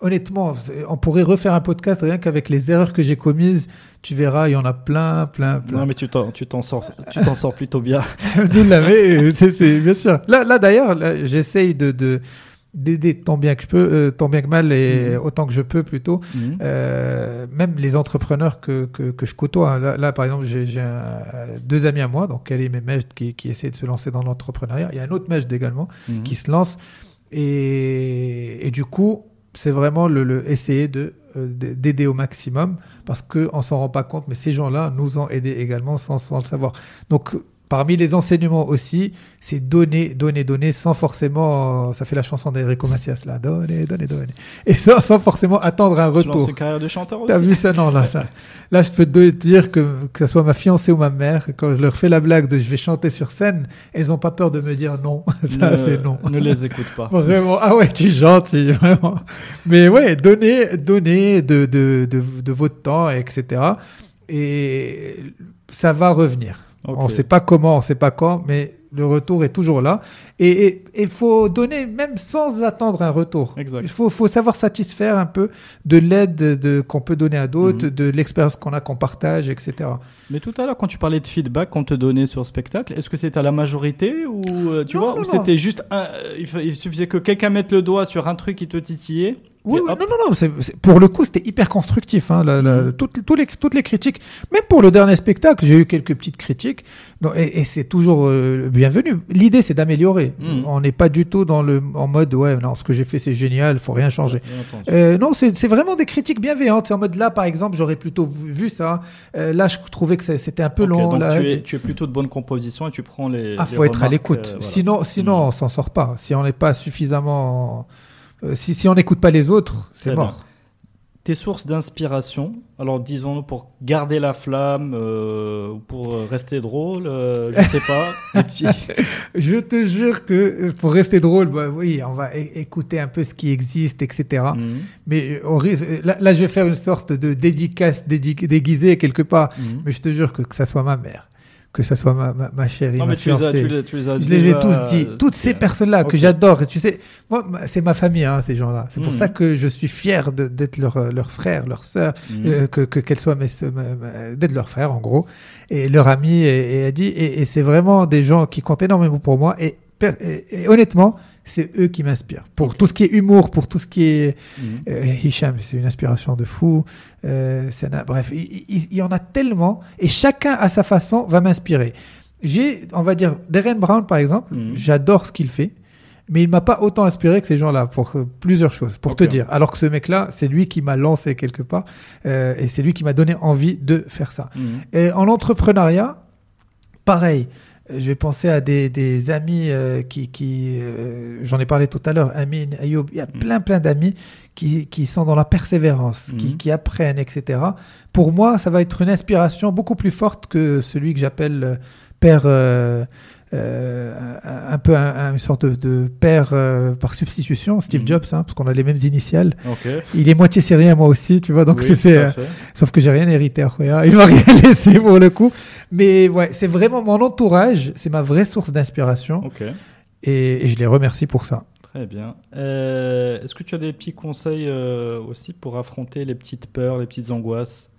Honnêtement, on pourrait refaire un podcast rien qu'avec les erreurs que j'ai commises tu verras, il y en a plein, plein, plein. Non, mais tu t'en, tu t'en sors, tu t'en sors plutôt bien. mais c'est, bien sûr. Là, là d'ailleurs, j'essaye de, d'aider tant bien que je peux, euh, tant bien que mal et mm-hmm. autant que je peux plutôt. Mm-hmm. Euh, même les entrepreneurs que, que, que je côtoie. Hein. Là, par exemple, j'ai deux amis à moi, donc quel et mes qui, qui essaient de se lancer dans l'entrepreneuriat. Il y a un autre Mejd également mm-hmm. qui se lance. Et, et du coup, c'est vraiment le, essayer de euh, d'aider au maximum parce que on s'en rend pas compte mais ces gens-là nous ont aidés également sans, sans le savoir donc Parmi les enseignements aussi, c'est donner, donner, donner, sans forcément. Euh, ça fait la chanson d'Enrico Macias, là. Donner, donner, donner. Et sans, forcément attendre un retour. Tu carrière de chanteur aussi. T'as vu ça Non, là, Là, je peux te dire que, que ce soit ma fiancée ou ma mère, quand je leur fais la blague de je vais chanter sur scène, elles n'ont pas peur de me dire non. ça, c'est non. Ne les écoute pas. Vraiment. Ah ouais, tu es gentil, vraiment. Mais ouais, donner, donner de, de, de votre temps, etc. Et ça va revenir on ne sait pas comment, on ne sait pas quand, mais le retour est toujours là. Et il faut donner, même sans attendre un retour. Il faut, savoir satisfaire un peu de l'aide qu'on peut donner à d'autres, mhm. de l'expérience qu'on a, qu'on partage, etc. Mais tout à l'heure, quand tu parlais de feedback qu'on te donnait sur spectacle, est-ce que c'était à la majorité ou euh, tu vois, c'était juste euh, il suffisait que quelqu'un mette le doigt sur un truc qui te titillait oui, non, non, non. pour le coup, c'était hyper constructif. Hein, toutes, les, toutes les critiques, même pour le dernier spectacle, j'ai eu quelques petites critiques. et, c'est toujours euh, bienvenu. L'idée, c'est d'améliorer. Hmm. On n'est pas du tout dans le, en mode, ouais, non, ce que j'ai fait, c'est génial, faut rien changer. Euh, non, c'est vraiment des critiques bienveillantes. C'est en mode, là, par exemple, j'aurais plutôt vu, ça. Euh, là, je trouvais que c'était un peu long. tu, es, plutôt de bonne composition et tu prends les. Ah, Il faut être à l'écoute. Sinon, sinon ne hmm. on s'en sort pas. Si on n'est pas suffisamment. Euh, si, si, on n'écoute pas les autres, c'est mort. Tes sources d'inspiration, alors disons pour garder la flamme, euh, pour rester drôle, euh, je sais pas. je te jure que euh, pour rester drôle, bah oui, on va écouter un peu ce qui existe, etc. Mhm. Mais euh, on risque, là, je vais faire une sorte de dédicace déguisée quelque part. Mhm. Mais je te jure que ça soit ma mère, que ce soit ma, ma, ma chérie, je les ai tous dit. Euh, Toutes ces personnes-là que j'adore. Tu sais, moi, c'est ma famille, hein, ces gens-là. C'est pour hmm. ça que je suis fier d'être leur, euh, leur frère, leur sœur, hmm. euh, que que qu'elles soient mes, d'être leur frère, en gros, et leur ami, et, et, c'est vraiment des gens qui comptent énormément pour moi. et honnêtement, c'est eux qui m'inspirent. Pour tout ce qui est humour, pour tout ce qui est mhm. euh, Hicham, c'est une inspiration de fou. Euh, bref, il, y en a tellement, et chacun à sa façon va m'inspirer. J'ai, on va dire, Darren Brown par exemple, mhm. j'adore ce qu'il fait, mais il m'a pas autant inspiré que ces gens-là pour euh, plusieurs choses, pour te dire. Alors que ce mec-là, c'est lui qui m'a lancé quelque part, et c'est lui qui m'a donné envie de faire ça. Mhm. Et en entrepreneuriat, pareil je vais penser à des, amis euh, qui, euh, j'en ai parlé tout à l'heure, Amin, Ayoub, il y a mm. plein plein d'amis qui, sont dans la persévérance, qui, mm. apprennent, etc. Pour moi, ça va être une inspiration beaucoup plus forte que celui que j'appelle euh, père, euh, un peu une sorte de, père euh, par substitution, Steve mm. Jobs, hein, parce qu'on a les mêmes initiales. Il est moitié à moi aussi, tu vois, donc c'est. Euh, sauf que j'ai rien hérité, hein. il m'a rien laissé pour le coup. Mais ouais, c'est vraiment mon entourage, c'est ma vraie source d'inspiration. Et, je les remercie pour ça. Très bien. Est-ce que tu as des petits conseils aussi pour affronter les petites peurs, les petites angoisses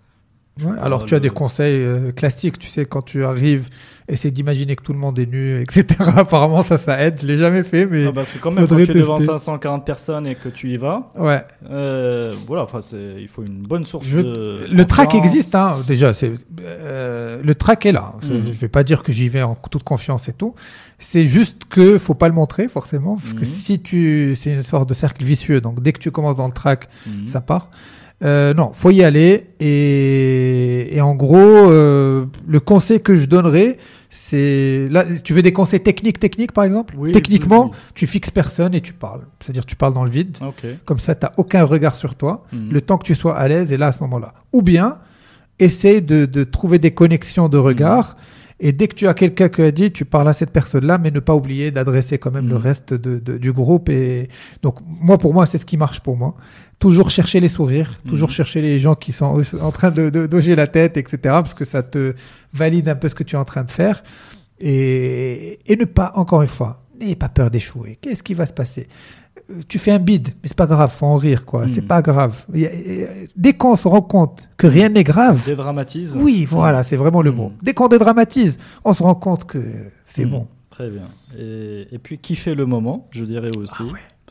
Alors, tu as des conseils classiques. Tu sais, quand tu arrives essayer d'imaginer que tout le monde est nu, etc. Apparemment, ça, ça aide. Je l'ai jamais fait, mais. Ah, parce que quand même, quand tu es devant 540 personnes et que tu y vas. Ouais. Euh, voilà, enfin, il faut une bonne source de. Le track existe, hein. Déjà, c'est, euh, le track est là. Mhm. Je vais pas dire que j'y vais en toute confiance et tout. C'est juste que faut pas le montrer, forcément, parce que mhm. si tu, c'est une sorte de cercle vicieux. Donc, dès que tu commences dans le track, mhm. ça part. Euh, non, faut y aller. Et, en gros, euh, le conseil que je donnerais, c'est là, tu veux des conseils techniques, techniques par exemple Techniquement, tu fixes personne et tu parles. C'est-à-dire, tu parles dans le vide. Comme ça, tu n'as aucun regard sur toi. Mhm. Le temps que tu sois à l'aise, et là, à ce moment-là. Ou bien, essaye de, trouver des connexions de regard. Mhm. Et dès que tu as quelqu'un qui a dit, tu parles à cette personne-là, mais ne pas oublier d'adresser quand même le mm. reste du groupe. Et donc, moi, pour moi, c'est ce qui marche pour moi. Toujours chercher les sourires, toujours mm. chercher les gens qui sont en train de, doger la tête, etc. Parce que ça te valide un peu ce que tu es en train de faire. Et, et ne pas, encore une fois, n'ayez pas peur d'échouer. Qu'est-ce qui va se passer tu fais un bid, mais c'est pas grave, faut en rire, quoi. Hmm. C'est pas grave. Dès qu'on se rend compte que rien hmm. n'est grave. dédramatise. Oui, voilà, c'est vraiment le hmm. mot. Dès qu'on dédramatise, on se rend compte que c'est bon. Très bien. Et, et puis kiffer le moment, je dirais aussi.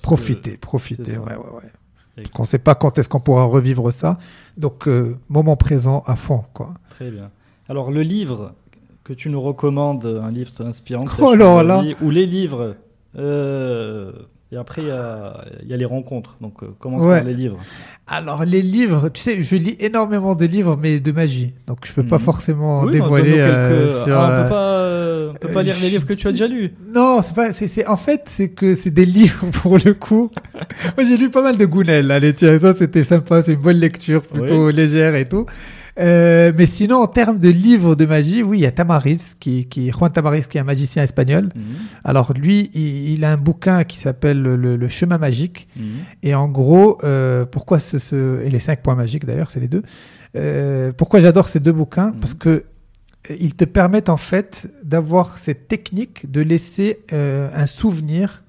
Profiter, profiter, ne sait pas quand est-ce qu'on pourra revivre ça. Donc, euh, moment présent à fond, quoi. Très bien. Alors, le livre que tu nous recommandes, un livre inspirant, oh là ou les livres euh, et après, il y, a, y a les rencontres. Donc, comment euh, commence ouais. les livres. Alors, les livres, tu sais, je lis énormément de livres, mais de magie. Donc, je peux pas mhm. forcément bah, dévoiler. Euh, ah, on euh, peut pas, on peut pas lire les livres que tu as déjà lus. Non, c'est pas. C'est en fait, c'est que c'est des livres pour le coup. Moi, j'ai lu pas mal de Gounel. Allez, ça c'était sympa. C'est une bonne lecture, plutôt légère et tout. Euh, mais sinon, en termes de livres de magie, oui, il y a Tamaris, qui, Juan Tamaris, qui est un magicien espagnol. Mhm. Alors lui, il, a un bouquin qui s'appelle le, chemin magique. Mhm. Et en gros, euh, pourquoi ce, Et les cinq points magiques, d'ailleurs, c'est les deux. Euh, pourquoi j'adore ces deux bouquins mhm. Parce que ils te permettent en fait d'avoir cette technique de laisser un souvenir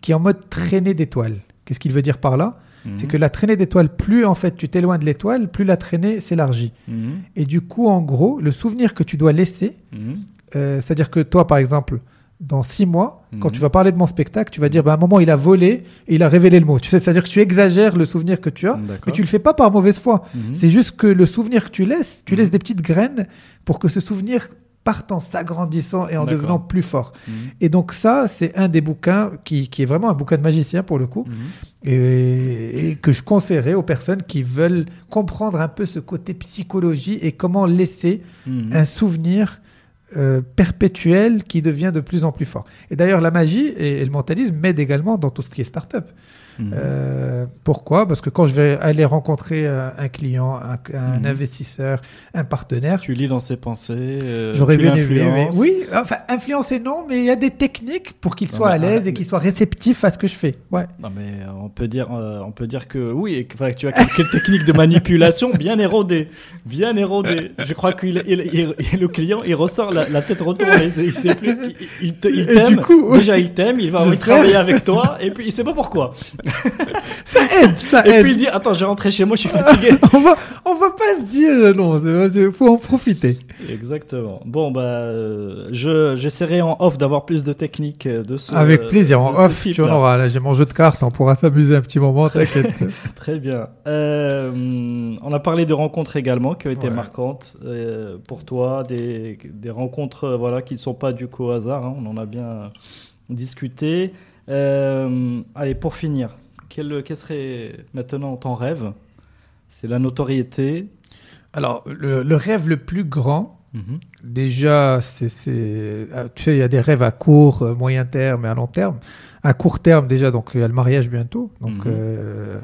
qui est en mode traîné d'étoiles. Qu'est-ce qu'il veut dire par là Mhm. C'est que la traînée d'étoiles, plus en fait tu t'éloignes de l'étoile, plus la traînée s'élargit. Mhm. Et du coup, en gros, le souvenir que tu dois laisser, mhm. euh, c'est-à-dire que toi, par exemple, dans six mois, quand tu vas parler de mon spectacle, tu vas dire, bah, à un moment, il a volé et il a révélé le mot. Tu sais, c'est-à-dire que tu exagères le souvenir que tu as, mais tu le fais pas par mauvaise foi. C'est juste que le souvenir que tu laisses, tu laisses des petites graines pour que ce souvenir partant, s'agrandissant et en devenant plus fort. Mhm. Et donc ça, c'est un des bouquins qui, est vraiment un bouquin de magicien pour le coup, mhm. et, que je conseillerais aux personnes qui veulent comprendre un peu ce côté psychologie et comment laisser mhm. un souvenir euh, perpétuel qui devient de plus en plus fort. Et d'ailleurs, la magie et, et, le mentalisme m'aident également dans tout ce qui est start-up. Hmm. Euh, pourquoi Parce que quand je vais aller rencontrer euh, un client, un, hmm. investisseur, un partenaire, tu lis dans ses pensées. Euh, j'aurais bien Oui, enfin influencer non, mais il y a des techniques pour qu'il soit à l'aise et ah, qu'il soit réceptif à ce que je fais. Ouais. Non mais on peut dire, on peut dire que oui, que, tu as quelques techniques de manipulation bien érodées, bien érodées. Je crois que le client il ressort la, tête retournée, il sait plus. Il, t'aime. Déjà il t'aime, il va travailler avec toi et puis il sait pas pourquoi. ça aide, ça et aide. Et puis il dit Attends, je vais rentrer chez moi, je suis fatigué. on, va, on va pas se dire euh, non, il faut en profiter. Exactement. Bon, bah, euh, je, j'essaierai en off d'avoir plus de techniques euh, de ce. Avec plaisir, en off, tu en auras. Là, j'ai mon jeu de cartes, on hein, pourra s'amuser un petit moment, t'inquiète. Très bien. on a parlé de rencontres également qui ont été marquantes pour toi, des, des rencontres voilà, qui ne sont pas du coup au hasard, hein. on en a bien discuté. Euh, allez, pour finir, quel, serait maintenant ton rêve C'est la notoriété Alors, le, rêve le plus grand, mhm. déjà, c'est, euh, tu sais, il y a des rêves à court, euh, moyen terme et à long terme. À court terme, déjà, donc il y a le mariage bientôt. Donc, mhm.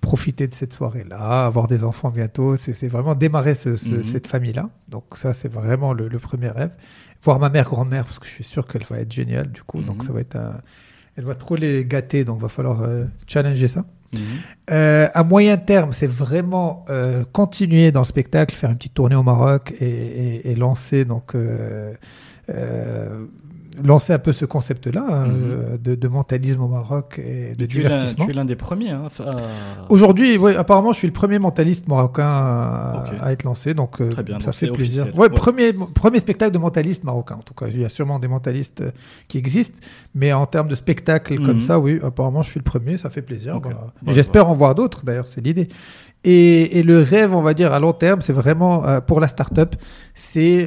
profiter de cette soirée-là, avoir des enfants bientôt. C'est vraiment démarrer mhm. cette famille-là. Donc ça, c'est vraiment le, premier rêve. Voir ma mère, grand-mère, parce que je suis sûr qu'elle va être géniale, du coup. Donc ça va être un, elle va trop les gâter, donc va falloir euh, challenger ça. Mhm. Euh, à moyen terme, c'est vraiment euh, continuer dans le spectacle, faire une petite tournée au Maroc et, et lancer donc Lancer un peu ce concept-là hein, mhm. euh, de, de, mentalisme au Maroc et de divertissement. Tu es l'un des premiers. Hein, Aujourd'hui, apparemment, je suis le premier mentaliste marocain à, être lancé, donc euh, ça fait plaisir. ouais, Premier, premier spectacle de mentaliste marocain, en tout cas. Il y a sûrement des mentalistes euh, qui existent, mais en termes de spectacle mhm. comme ça, oui, apparemment, je suis le premier, ça fait plaisir. j'espère en voir d'autres, d'ailleurs, c'est l'idée. Et, le rêve, on va dire, à long terme, c'est vraiment pour la start-up, c'est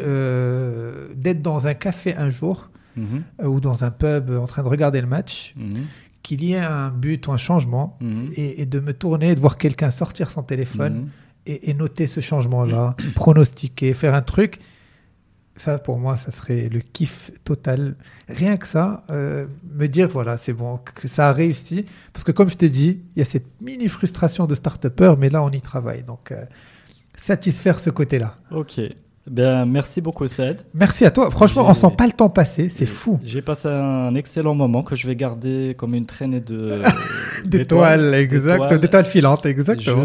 d'être dans un café un jour Mhm. Euh, ou dans un pub en train de regarder le match, mhm. qu'il y ait un but ou un changement mhm. et, de me tourner, de voir quelqu'un sortir son téléphone et, noter ce changement-là, pronostiquer, faire un truc. Ça, pour moi, ça serait le kiff total. Rien que ça, euh, me dire, voilà, c'est bon, que ça a réussi. Parce que comme je t'ai dit, il y a cette mini frustration de start-upper, mais là, on y travaille. Donc, euh, satisfaire ce côté-là. Ok. Eh merci beaucoup, Saed. Merci à toi. Franchement, on sent pas le temps passer, c'est fou. J'ai passé un excellent moment que je vais garder comme une traînée de d'étoiles, exact, d'étoiles filantes, exactement.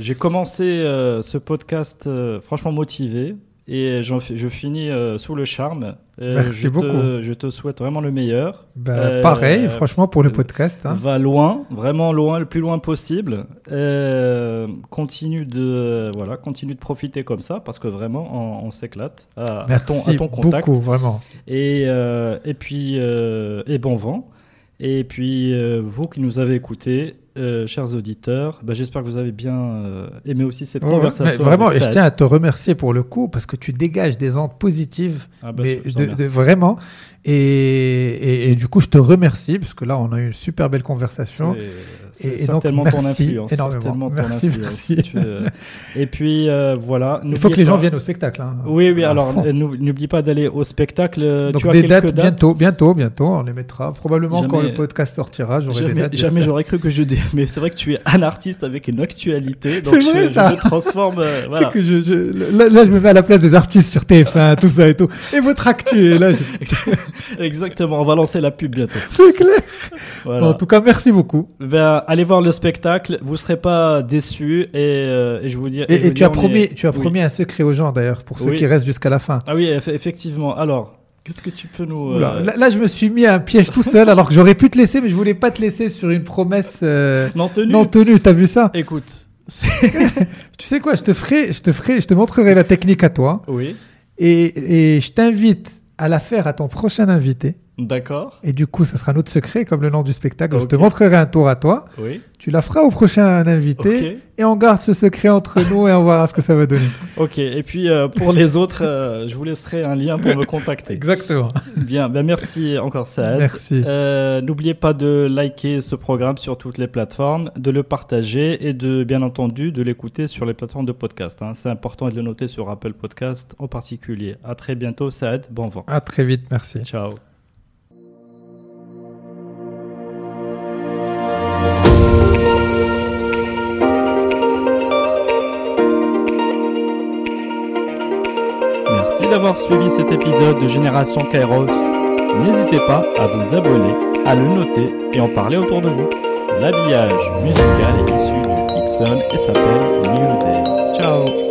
J'ai commencé euh, ce podcast euh, franchement motivé. Et je finis euh, sous le charme. Merci beaucoup. je te souhaite vraiment le meilleur. Bah, euh, pareil, franchement, pour le euh, podcast. Hein. Va loin, vraiment loin, le plus loin possible. continue, de, voilà, continue de profiter comme ça, parce que vraiment, on, s'éclate à, ton, contact. Merci beaucoup, vraiment. Et, et puis, et bon vent. Et puis, vous qui nous avez écoutés, euh, chers auditeurs, bah, j'espère que vous avez bien euh, aimé aussi cette oh, conversation. vraiment, et je tiens à te remercier pour le coup parce que tu dégages des ondes positives, ah, bah, mais vraiment. Et, du coup, je te remercie parce que là, on a eu une super belle conversation. C'est, et, donc, merci énormément. Merci, ton merci. Euh, et puis voilà. Il faut que les gens viennent au spectacle. Hein. oui, oui. Alors, n'oublie pas d'aller au spectacle. Donc des dates, bientôt, bientôt, bientôt. On les mettra probablement quand le podcast sortira. J'aurai des dates. Jamais j'aurais cru que je, dirais mais c'est vrai que tu es un artiste avec une actualité. Donc je, vrai, ça. me transforme. Euh, je, là, je me mets à la place des artistes sur TF1, tout ça et tout. Et votre actu. là, Exactement, on va lancer la pub bientôt. C'est clair. en tout cas, merci beaucoup. Ben, allez voir le spectacle, vous ne serez pas déçus. Euh, et, je vous dis. Et, tu, as promis, tu as promis un secret aux gens d'ailleurs, pour ceux qui restent jusqu'à la fin. Ah oui, effectivement. Alors, Qu'est-ce que tu peux nous. Euh, là, je me suis mis à un piège tout seul, alors que j'aurais pu te laisser, mais je voulais pas te laisser sur une promesse euh, non tenue. Non tenue, t'as vu ça Écoute. tu sais quoi, je te ferai, je te ferai, je te montrerai la technique à toi. Oui. Et, et je t'invite à la faire à ton prochain invité. D'accord. Et du coup, ça sera notre secret, comme le nom du spectacle. Je te montrerai un tour à toi. Oui. Tu la feras au prochain invité. Et on garde ce secret entre nous et on verra ce que ça va donner. Ok. Et puis, euh, pour les autres, euh, je vous laisserai un lien pour me contacter. Exactement. Bien. Ben merci encore, Saad. Merci. Euh, n'oubliez pas de liker ce programme sur toutes les plateformes, de le partager et de, bien entendu, de l'écouter sur les plateformes de podcast. Hein. C'est important de le noter sur Apple Podcast en particulier. À très bientôt, Saad. Bon vent. À très vite. Merci. Ciao. avoir suivi cet épisode de Génération Kairos. N'hésitez pas à vous abonner, à le noter et en parler autour de vous. L'habillage musical est issu de Ixon et s'appelle New Day. Ciao